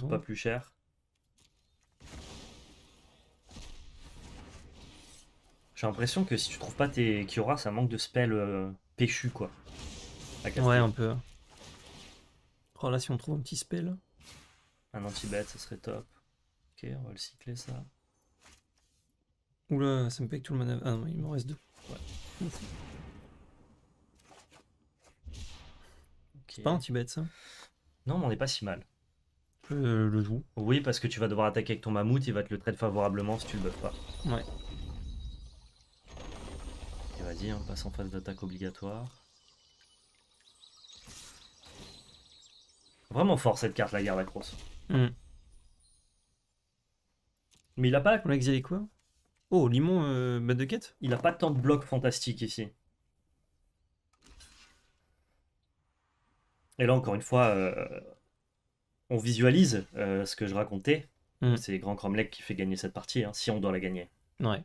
Speaker 1: Pas plus cher. J'ai l'impression que si tu trouves pas tes Kiora, ça manque de spell péchu. quoi. Ouais, un peu. Alors oh, là, si on trouve un petit spell. Un anti-bête, ce serait top. Ok, on va le cycler ça. Oula, ça me paye tout le mana. Ah non, il m'en reste deux. Ouais. C'est pas anti-bête ça Non, mais on n'est pas si mal. Euh, le joue. Oui, parce que tu vas devoir attaquer avec ton mammouth, il va te le traiter favorablement si tu le buffes pas. Ouais. Et vas-y, on hein, passe en phase d'attaque obligatoire. Vraiment fort cette carte, la guerre la hmm. Mais il a pas. On a exilé quoi Oh, Limon, euh, de quête Il a pas tant de blocs fantastiques ici. Et là, encore une fois, euh, on visualise euh, ce que je racontais. Hmm. C'est Grand Cromlech qui fait gagner cette partie, hein, si on doit la gagner. Ouais.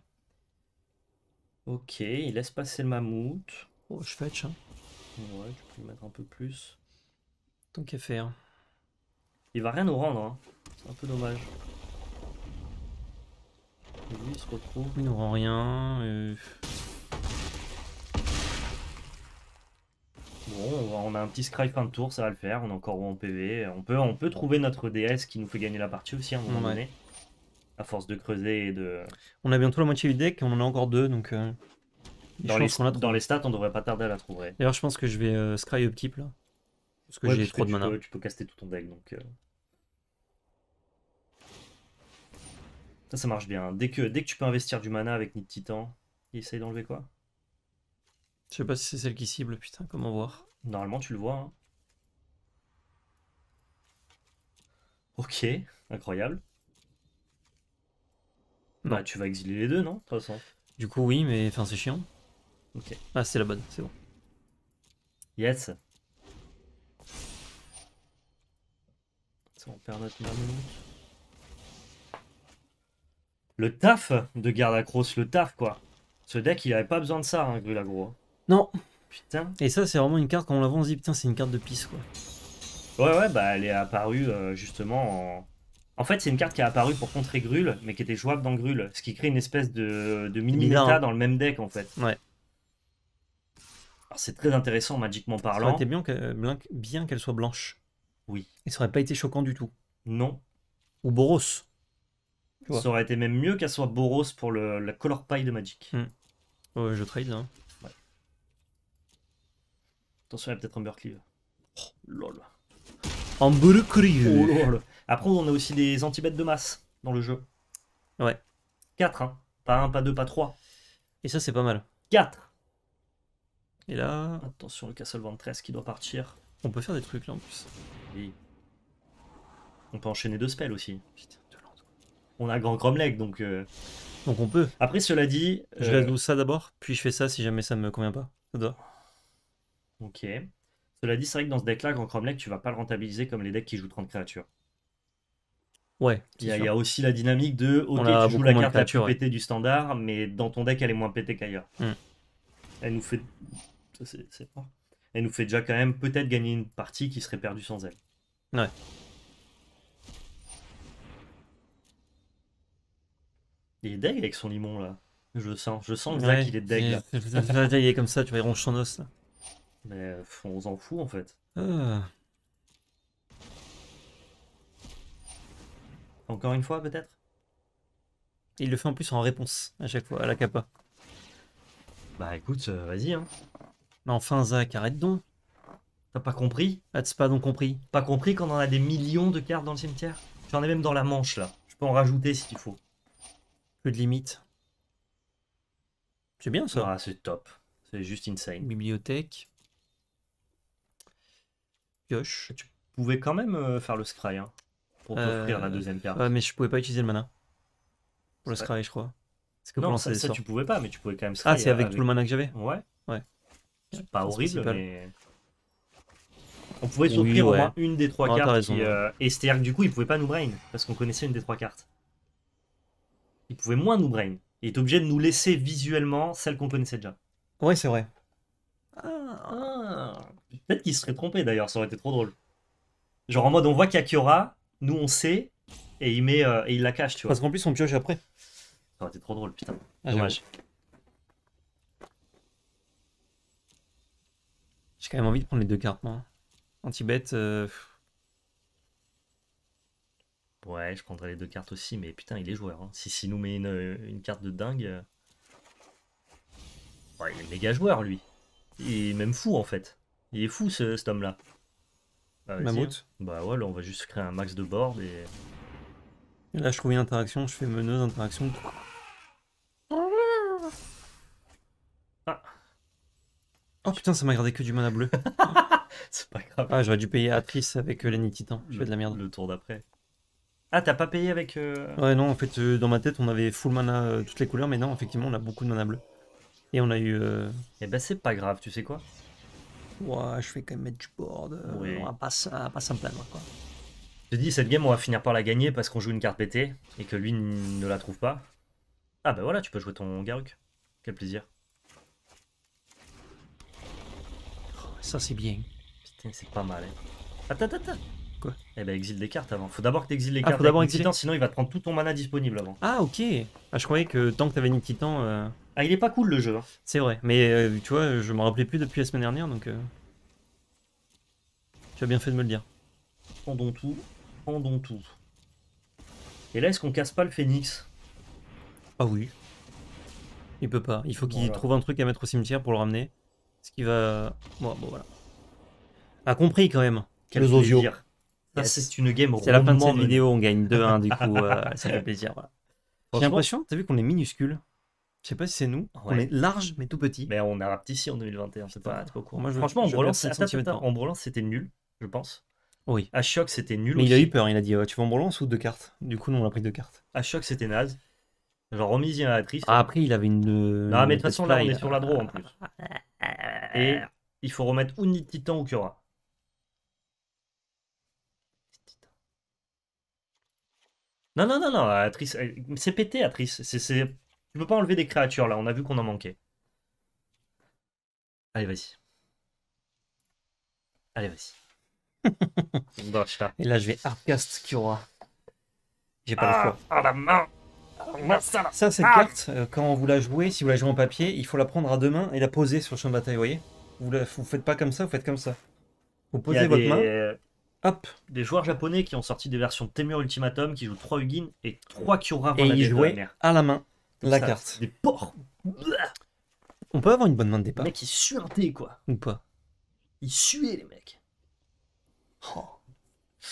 Speaker 1: Ok, il laisse passer le mammouth. Oh, je fetch. Hein. Ouais, je peux mettre un peu plus. Tant qu'à faire. Il va rien nous rendre, hein. c'est un peu dommage. il se retrouve, il nous rend rien. Euh. Bon, on a un petit scry fin de tour, ça va le faire. On est encore en PV. On peut, trouver notre DS qui nous fait gagner la partie aussi à un moment donné. À force de creuser et de. On a bientôt la moitié du deck on en a encore deux donc. Euh, dans, les, stats, on devrait pas tarder à la trouver. D'ailleurs, je pense que je vais euh, scry up type là. Parce que j'ai trop de mana. tu peux caster tout ton deck donc. Euh. Ça, ça marche bien. Dès que, dès que tu peux investir du mana avec Nid Titan, il essaye d'enlever quoi Je sais pas si c'est celle qui cible, putain, comment voir Normalement, tu le vois. Hein. Ok, incroyable. Bah, tu vas exiler les deux, non De toute façon. Du coup, oui, mais enfin, c'est chiant. Ok. Ah, c'est la bonne, c'est bon. Yes. Le taf de garde Cross, le taf quoi. Ce deck, il avait pas besoin de ça, hein, Non. Putain. Et ça, c'est vraiment une carte, quand on la on dit putain, c'est une carte de pisse quoi. Ouais, ouais, bah elle est apparue euh, justement en. En fait, c'est une carte qui est apparue pour contrer Grul, mais qui était jouable dans Grul, ce qui crée une espèce de, mini meta dans le même deck en fait. Ouais. Alors c'est très intéressant magiquement parlant. Ça bien euh, bien qu'elle soit blanche. Oui. Et ça aurait pas été choquant du tout. Non. Ou Boros. Ça aurait été même mieux qu'elle soit Boros pour la color pie de Magic. Hmm. Ouais, je trade. Hein. Attention, il y a peut-être un Burcleave. Oh lol. Un oh, Après, on a aussi des anti-bêtes de masse dans le jeu. Ouais. 4, hein. Pas 1, pas 2, pas 3. Et ça, c'est pas mal. 4. Et là. Attention, le Castle 13 qui doit partir. On peut faire des trucs là en plus. On peut enchaîner deux spells aussi. on a Grand Cromlech, donc... Euh, donc on peut. Après, cela dit... Je Je résoudre euh, ça d'abord, puis je fais ça si jamais ça ne me convient pas. Ok. Cela dit, c'est vrai que dans ce deck-là, Grand Cromlech, tu vas pas le rentabiliser comme les decks qui jouent 30 créatures. Ouais. Il y, a, aussi la dynamique de ok, tu joues la carte à plus du standard, mais dans ton deck elle est moins pétée qu'ailleurs. Hmm. Elle nous fait. Ça C'est fort. Elle nous fait déjà quand même peut-être gagner une partie qui serait perdue sans elle. Ouais. Il est deg avec son limon là. Je le sens, je sens que il est deg là. il est comme ça, tu vois, il ronge son os là. Mais euh, on s'en fout en fait. Ah. Encore une fois peut-être Il le fait en plus en réponse à chaque fois, à la capa. Bah écoute, euh, vas-y hein. Mais enfin, Zach, arrête donc. T'as pas compris Ah, t'as pas donc compris. Pas compris qu'on en a des millions de cartes dans le cimetière J'en ai même dans la manche, là. Je peux en rajouter s'il faut. Plus de limite. C'est bien ça. Ah, c'est top. C'est juste insane. Bibliothèque. Pioche. Ah, tu pouvais quand même euh, faire le scry hein, pour offrir la euh, deuxième carte. Ouais, mais je pouvais pas utiliser le mana. Pour le scry, je crois. que non, ça, tu pouvais pas, mais tu pouvais quand même ah, scry. Ah, c'est euh, avec, tout le mana que j'avais Ouais. C'est pas horrible, mais. On pouvait oui, au moins une des trois cartes. Qui, euh, Et c'est-à-dire que du coup, il pouvait pas nous brain, parce qu'on connaissait une des trois cartes. Il pouvait moins nous brain. Il est obligé de nous laisser visuellement celle qu'on connaissait déjà. Ouais, c'est vrai. Ah, ah. Peut-être qu'il se serait trompé d'ailleurs, ça aurait été trop drôle. Genre en mode on voit qu'il y a nous on sait, et il met euh, et il la cache, tu vois. Parce qu'en plus on pioche après. Ça aurait été trop drôle, putain. Ah, Dommage. J'ai quand même envie de prendre les deux cartes, moi. Anti-bête. Euh, ouais, je prendrais les deux cartes aussi, mais putain, il est joueur. Hein. Si s'il nous met une, carte de dingue. Euh. Ouais, il est méga joueur, lui. Il est même fou, en fait. Il est fou, ce, cet homme-là. Bah, hein. Bah ouais, là, on va juste créer un max de board et. Là, je trouve une interaction, je fais meneuse, interaction. Oh putain, ça m'a gardé que du mana bleu. c'est pas grave. Ah, j'aurais dû payer Atrice avec euh, lenny Titan Je fais de la merde. Le tour d'après. Ah, t'as pas payé avec. Euh, ouais, non, en fait, euh, dans ma tête, on avait full mana toutes les couleurs, mais non, effectivement, on a beaucoup de mana bleu. Et on a eu. Eh ben, c'est pas grave, tu sais quoi Ouais, je fais quand même mettre du board. On va pas s'en plaindre, quoi. Je te dis, cette game, on va finir par la gagner parce qu'on joue une carte pétée et que lui ne la trouve pas. Ah, bah voilà, tu peux jouer ton Garuk. Quel plaisir. Ça, c'est bien. Putain, c'est pas mal. Hein. Attends, attends, attends. Quoi Eh ben, exile des cartes avant. Faut d'abord que t'exiles les ah, cartes. Faut d'abord exiler. sinon, il va te prendre tout ton mana disponible avant. Ah, ok. Ah, je croyais que tant que t'avais une Titan. Euh, ah, il est pas cool le jeu. Hein. C'est vrai. Mais euh, tu vois, je me rappelais plus depuis la semaine dernière, donc. Euh, tu as bien fait de me le dire. Pendons tout. Pendons tout. Et là, est-ce qu'on casse pas le phénix Ah oui. Il peut pas. Il faut qu'il trouve un truc à mettre au cimetière pour le ramener. Ce qui va. Bon, bon voilà. A compris quand même. Quel Les C'est une game C'est la fin de cette vidéo, on gagne 2-1 du coup, euh, ça fait plaisir. Voilà. J'ai l'impression, t'as vu qu'on est minuscule. Je sais pas si c'est nous. On est large mais tout petit. Mais ben, on a petit en 2021, c'est pas, trop court. Moi, Franchement, en brelance, c'était nul, je pense. Oui. À choc, c'était nul. Mais il a eu peur, il a dit oh, Tu vas en brelance ou deux cartes Du coup, on a pris deux cartes. À choc, c'était naze. Genre, remise a la ah, après, il avait une. Non, mais de toute façon, là, on est sur la draw en plus. Et euh, il faut remettre ni Titan ou Cura. Non, non, non, non, Atrice. Euh, c'est pété, Atrice. Tu ne Tu peux pas enlever des créatures là, on a vu qu'on en manquait. Allez, vas-y. Allez, vas-y. Et là, je vais Hardcast Cura. J'ai pas le ah, choix. Ah, la main ça, cette ah. carte, euh, quand vous la jouez, si vous la jouez en papier, il faut la prendre à deux mains et la poser sur le champ de bataille, vous voyez vous, faites pas comme ça, vous faites comme ça. Vous posez votre main. Euh, hop. Des joueurs japonais qui ont sorti des versions Temur Ultimatum qui jouent 3 Ugin et 3 Kyura Et ils jouaient à la main la carte. On peut avoir une bonne main de départ. Le mec, il T quoi. Ou pas. Il suait les mecs. Oh.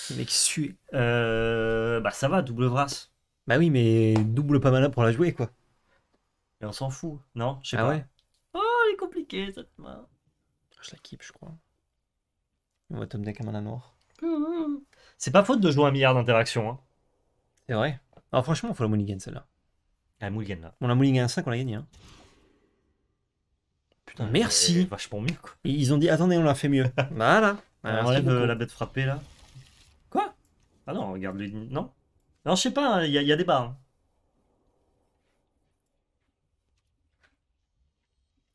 Speaker 1: le mec mecs suait. Euh, bah ça va, double brasse. Bah oui, mais double pas malin pour la jouer, quoi. Et on s'en fout, non Je sais ah pas. Ouais. Oh, elle est compliquée cette main. Je la keep, je crois. On va tomber deck à mana noir. C'est pas faute de jouer un milliard d'interactions. Hein. C'est vrai. Alors franchement, faut la mulligan celle-là. La mulligan là. On la mulligan 5, on l'a gagné Hein. Putain, merci. Vachement mieux quoi. ils ont dit attendez, on l'a fait mieux. voilà. on enlève euh, la bête frappée là. Quoi Ah non, regarde le... Non non je sais pas, hein, il y, a des bars. Hein.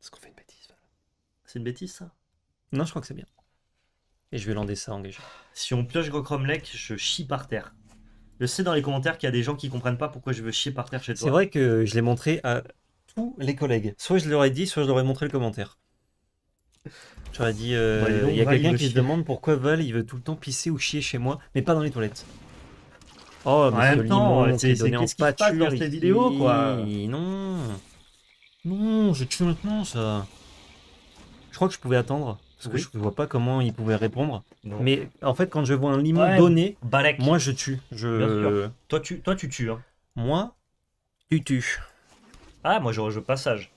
Speaker 1: Est-ce qu'on fait une bêtise C'est une bêtise, ça Non, je crois que c'est bien. Et je vais lander ça engagé. Si on pioche Gokromlek, je chie par terre. Je sais dans les commentaires qu'il y a des gens qui comprennent pas pourquoi je veux chier par terre chez toi. C'est vrai que je l'ai montré à tous les collègues. Soit je leur ai dit, soit je leur ai montré le commentaire. J'aurais dit, euh, bah, il y a quelqu'un qui se demande pourquoi Val il veut tout le temps pisser ou chier chez moi, mais pas dans les toilettes. Oh, mais en même temps, euh, c'est qu'est-ce se dans vidéos, quoi Non Non, je tue maintenant, ça Je crois que je pouvais attendre, parce que je ne vois pas comment il pouvait répondre. Mais en fait, quand je vois un limon donné, moi je tue. Je... Toi, tu, toi, tu tues. Hein. Moi, tu tues. Ah, moi je le passage.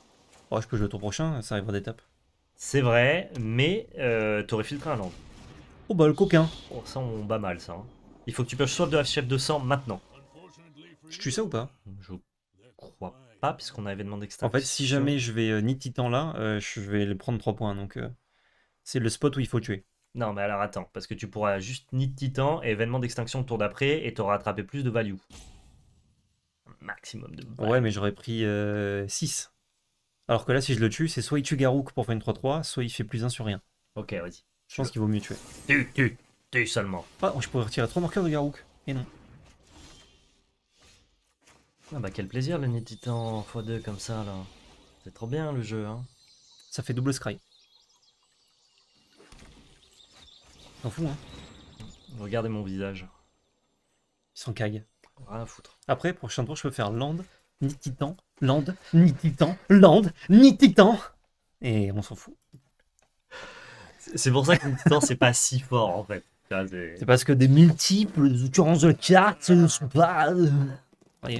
Speaker 1: Oh, je peux jouer ton prochain, ça arrivera d'étape. C'est vrai, mais euh, t'aurais filtré un land. Oh bah le coquin. Oh, ça, on bat mal, ça. Hein. Il faut que tu pioches soit de chef 200 maintenant. Je tue ça ou pas Je crois pas, puisqu'on a événement d'extinction. En fait, si jamais je vais nid euh, ni titan là, euh, je vais le prendre 3 points. Donc, euh, c'est le spot où il faut tuer. Non, mais alors attends, parce que tu pourras juste ni titan et événement d'extinction le tour d'après et t'auras attrapé plus de value. maximum de value. Ouais, mais j'aurais pris 6. Alors que là, si je le tue, c'est soit il tue Garouk pour faire une 3-3, soit il fait plus 1 sur rien. Ok, vas-y. Je pense qu'il vaut mieux tuer. Tu, tu seulement. Ah, je pourrais retirer trois marqueurs de Garouk. Et non. Ah bah quel plaisir le Nititan x2 comme ça là. C'est trop bien le jeu hein. Ça fait double scry. T'en fous hein Regardez mon visage. Ils s'en Rien à foutre. Après, prochain tour, je peux faire land, ni titan, land, ni titan, land, ni Et on s'en fout. C'est pour ça que le c'est pas si fort en fait. C'est parce que des multiples occurrences de cartes ne sont pas. Voyez.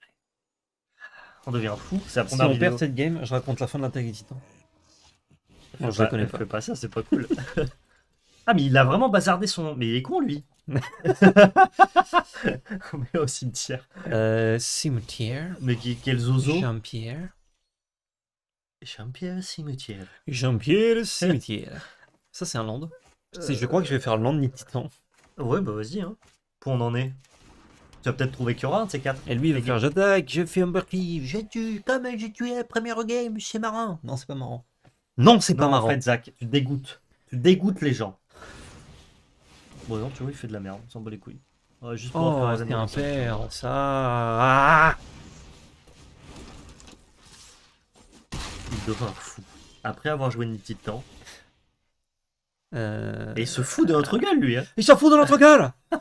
Speaker 1: Euh, on devient fou. si on perd cette game, je raconte la fin de l'Attaque Titan. je connais pas. ça, c'est pas cool. ah, mais il a vraiment bazardé son. Mais il est con, lui. on est au cimetière. Euh, cimetière. Mais qui, quel zozo Jean-Pierre. Jean-Pierre cimetière. Jean-Pierre cimetière. Ça, c'est un land. Je euh, crois que je vais faire land ni titan. Ouais, bah vas-y. Hein. Pour on en est. Tu vas peut-être trouver qu'il y aura un de ces quatre. Et lui, il va faire j'attaque, je fais un j'ai j'ai tué, comme j'ai tué la première game, c'est marrant. Non, c'est pas marrant. Non, c'est pas marrant. En fait, Zach, tu dégoûtes. Tu dégoûtes les gens. Bon, non, tu vois, il fait de la merde, il s'en bat les couilles. juste pour oh, c'est un père, ça. il devint fou. Après avoir joué ni Titan, euh, Et il se fout de notre euh, gueule, lui. Hein. Il s'en fout de notre gueule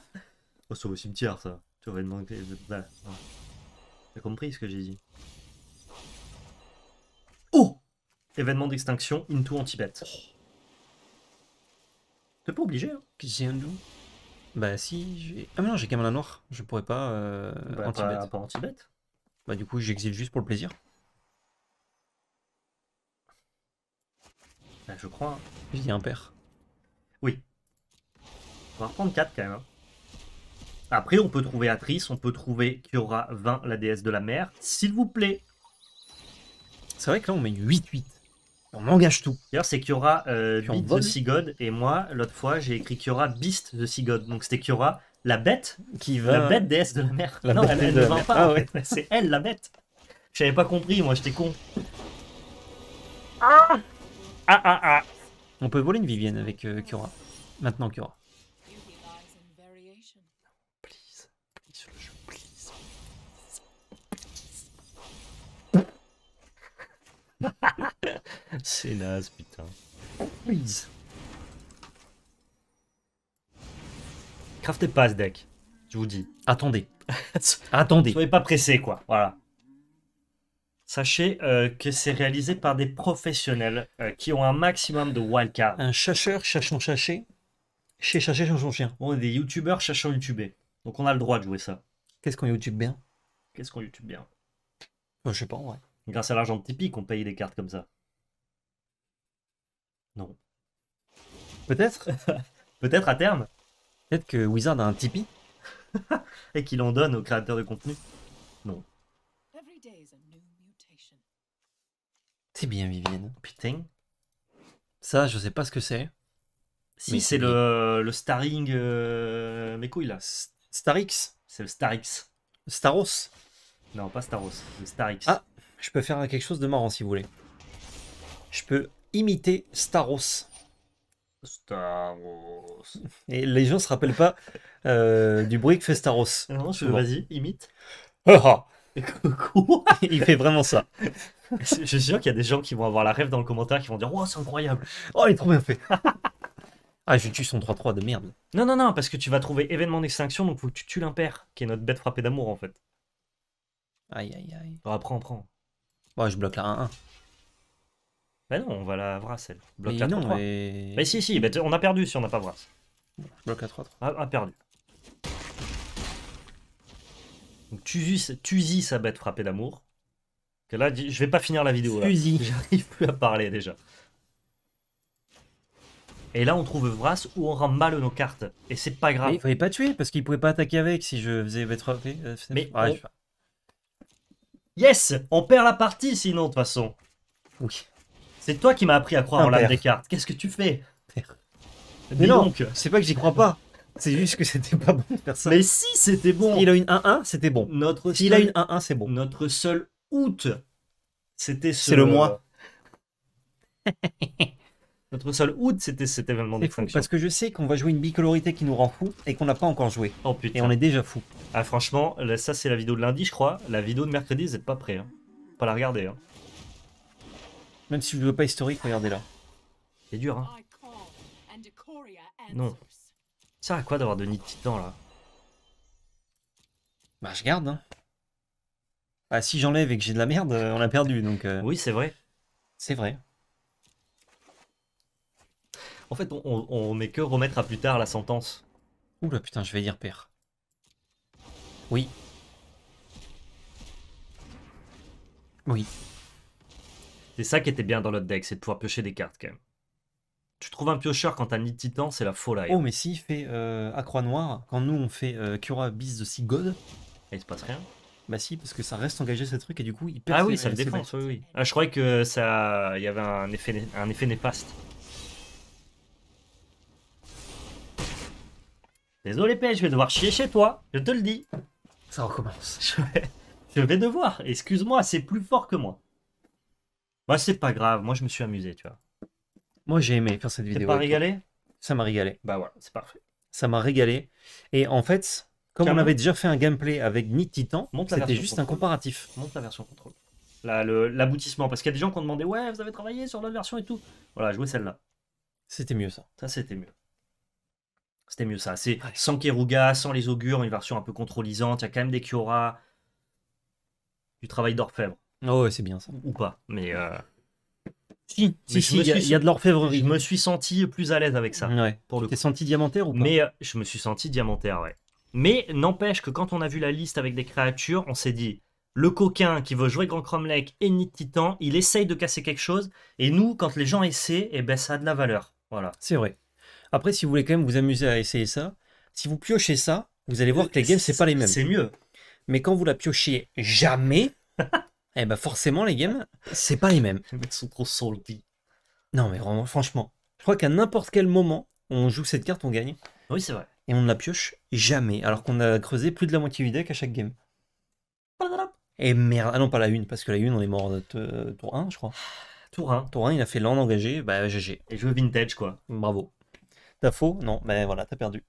Speaker 1: oh, Sauve au cimetière, ça. Tu vas demander. T'as compris ce que j'ai dit Oh Événement d'extinction, Into anti Tibet. T'es pas obligé, hein J'ai un loup. Bah si, j'ai... Ah mais non, j'ai la Noir. Je pourrais pas euh, bah, Pas, anti Bah du coup, j'exile juste pour le plaisir. Bah, je crois. Hein. J'ai un père. Oui. On va reprendre 4 quand même. Hein. Après, on peut trouver Atrice, on peut trouver aura 20, la déesse de la mer. S'il vous plaît. C'est vrai que là, on met 8-8. On engage tout. D'ailleurs, c'est aura euh, Beast the Sea et moi, l'autre fois, j'ai écrit aura Beast de Sea Donc c'était aura la bête, qui va... la bête déesse de la mer. non, elle, ne vint pas, ah c'est elle, la bête. J'avais pas compris, moi, j'étais con. Ah Ah ah ah on peut voler une Vivienne avec euh, Maintenant, Cura. Please, C'est naze, putain. Please. Craftez pas ce deck, je vous dis. Attendez. Attendez. Soyez pas pressé quoi. Voilà. Sachez euh, que c'est réalisé par des professionnels euh, qui ont un maximum de wildcards. Un chasseur cherchant chaché, chez chaché cherchant chien. On est des youtubeurs cherchant youtubés. Donc on a le droit de jouer ça. Qu'est-ce qu'on youtube bien Qu'est-ce qu'on youtube bien euh, Je sais pas, ouais. Grâce à l'argent de Tipeee qu'on paye des cartes comme ça. Non. Peut-être Peut-être à terme. Peut-être que Wizard a un Tipeee. et qu'il en donne aux créateurs de contenu. C'est bien, Vivienne. Putain. Ça, je sais pas ce que c'est. Si, c'est le, le, starring. Euh, mes couilles là. Starix C'est le Starix. Staros Non, pas Staros, le Starix. Ah, je peux faire quelque chose de marrant si vous voulez. Je peux imiter Staros. Staros. Et les gens se rappellent pas euh, du bruit que fait Staros. Non, je, vas-y, imite. Il fait vraiment ça. Je suis sûr qu'il y a des gens qui vont avoir la rêve dans le commentaire qui vont dire Oh, c'est incroyable Oh, il est trop bien fait Ah, je tue son 3-3 de merde. Non, non, non, parce que tu vas trouver événement d'extinction, donc faut que tu tues l'impère qui est notre bête frappée d'amour en fait. Aïe, aïe, aïe. Bon, après, on prend. Ouais, je bloque la 1-1. Bah non, on va la Vras, elle. Bloque mais la non, Mais... Bah, si, si, bah, on a perdu si on n'a pas Vras. bloque la 3-3. Ah, ah, perdu. Donc Tuzi, sa bête frappée d'amour. Que là, je vais pas finir la vidéo. J'arrive plus à parler déjà. Et là, on trouve Vras où on rend mal nos cartes. Et c'est pas grave. il fallait pas tuer parce qu'il pouvait pas attaquer avec si je faisais euh, Mais ah, Yes On perd la partie sinon, de toute façon. Oui. C'est toi qui m'as appris à croire en l'âme des cartes. Qu'est-ce que tu fais Mais non, c'est pas que j'y crois pas. C'est juste que c'était pas bon personne. Mais si c'était bon. il a une 1-1, c'était bon. Notre S'il seul... a une 1-1, c'est bon. Notre seul août, c'était ce. C'est le mois. Notre seul août, c'était cet événement de fonction. Parce que je sais qu'on va jouer une bicolorité qui nous rend fou et qu'on n'a pas encore joué. Oh putain. Et on est déjà fou. Ah franchement, ça c'est la vidéo de lundi, je crois. La vidéo de mercredi, vous n'êtes pas prêts. Hein. Pas la regarder. Hein. Même si vous ne pas historique, regardez-la. C'est dur, hein. Non. Ça à quoi d'avoir de nid de titan là Bah je garde. Hein. Ah si j'enlève et que j'ai de la merde, euh, on a perdu donc. Euh. Oui c'est vrai. C'est vrai. En fait on, met que remettre à plus tard la sentence. Oula putain je vais dire père. Oui. Oui. C'est ça qui était bien dans notre deck, c'est de pouvoir piocher des cartes quand même tu trouves un piocheur quand t'as mis titan, c'est la folie. Oh, mais si, il fait euh, à croix noire, quand nous on fait euh, Cura bis de Sea God. il se passe rien. Bah si, parce que ça reste engagé ce truc et du coup il perd Ah oui, ça le défend. oui, oui. Ah, je croyais que ça, il y avait un effet, un effet néfaste. Désolé P. je vais devoir chier chez toi, je te le dis. Ça recommence. Je vais, je vais devoir, excuse-moi, c'est plus fort que moi. Bah c'est pas grave, moi je me suis amusé, tu vois. Moi, j'ai aimé faire cette vidéo. Ça m'a régalé Ça m'a régalé. Bah voilà, c'est parfait. Ça m'a régalé. Et en fait, comme on avait déjà fait un gameplay avec Ni Titan, c'était juste un comparatif. Montre la version contrôle. L'aboutissement. parce qu'il y a des gens qui ont demandé Ouais, vous avez travaillé sur l'autre version et tout. Voilà, jouez celle-là. C'était mieux ça. Ça, c'était mieux. C'était mieux ça. C'est sans Keruga, sans les augures, une version un peu contrôlisante. Il y a quand même des Kiora. Du travail d'orfèvre. Oh, ouais, c'est bien ça. Ou pas. Mais. Euh, si, il y, a de l'orfèvrerie. Je me suis senti plus à l'aise avec ça. Ouais. Pour le T'es senti diamantaire ou pas Mais euh, je me suis senti diamantaire, ouais. Mais n'empêche que quand on a vu la liste avec des créatures, on s'est dit le coquin qui veut jouer Grand Cromlech et Nid Titan, il essaye de casser quelque chose. Et nous, quand les gens essaient, eh ben, ça a de la valeur. Voilà. C'est vrai. Après, si vous voulez quand même vous amuser à essayer ça, si vous piochez ça, vous allez voir que les euh, games, c'est pas les mêmes. C'est mieux. Mais quand vous la piochez jamais, Eh ben forcément, les games, c'est pas les mêmes. Les mecs sont trop salty. Non, mais vraiment, franchement, je crois qu'à n'importe quel moment, on joue cette carte, on gagne. Oui, c'est vrai. Et on ne la pioche jamais, alors qu'on a creusé plus de la moitié du deck à chaque game. Et merde, ah non, pas la une, parce que la une, on est mort de euh, tour 1, je crois. Tour 1. Tour 1, il a fait l'an engagé, bah GG. Et je veux vintage, quoi. Bravo. T'as faux Non, mais bah, voilà, t'as perdu.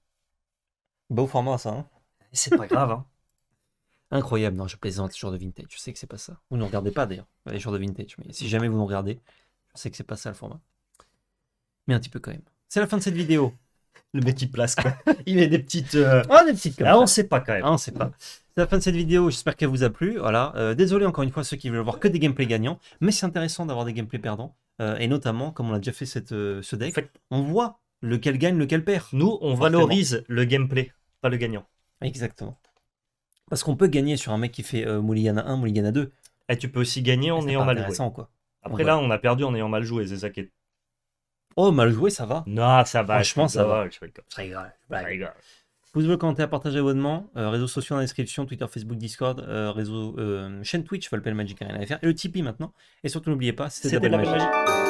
Speaker 1: Beau format, ça. Hein. C'est pas grave, hein. Incroyable, non, je plaisante, les genre de vintage. Je sais que c'est pas ça. Vous ne regardez pas d'ailleurs, les jours de vintage. Mais si jamais vous nous regardez, je sais que c'est pas ça le format. Mais un petit peu quand même. C'est la fin de cette vidéo. Le petit place quoi. il met des petites. Euh, ah, des petites ah, on sait pas quand même. Ah, on sait pas. C'est la fin de cette vidéo. J'espère qu'elle vous a plu. Voilà. Euh, désolé encore une fois ceux qui veulent voir que des gameplays gagnants. Mais c'est intéressant d'avoir des gameplays perdants. Euh, et notamment, comme on a déjà fait cette, ce deck, on voit lequel gagne, lequel perd. Nous, on valorise le gameplay, pas le gagnant. Exactement. Parce qu'on peut gagner sur un mec qui fait euh, Mouligana 1, Mouligana 2. Et eh, tu peux aussi gagner en ayant mal joué. Quoi. Après, là, on a perdu en ayant mal joué. c'est ça qui est. Oh, mal joué, ça va. Non, ça va. Franchement, ça va. Pouce bleu, commentaire, partage, abonnement. Euh, réseaux sociaux dans la description Twitter, Facebook, Discord. Euh, réseau, euh, chaîne Twitch, Magic faire. Et le Tipeee maintenant. Et surtout, n'oubliez pas, c'est de la magie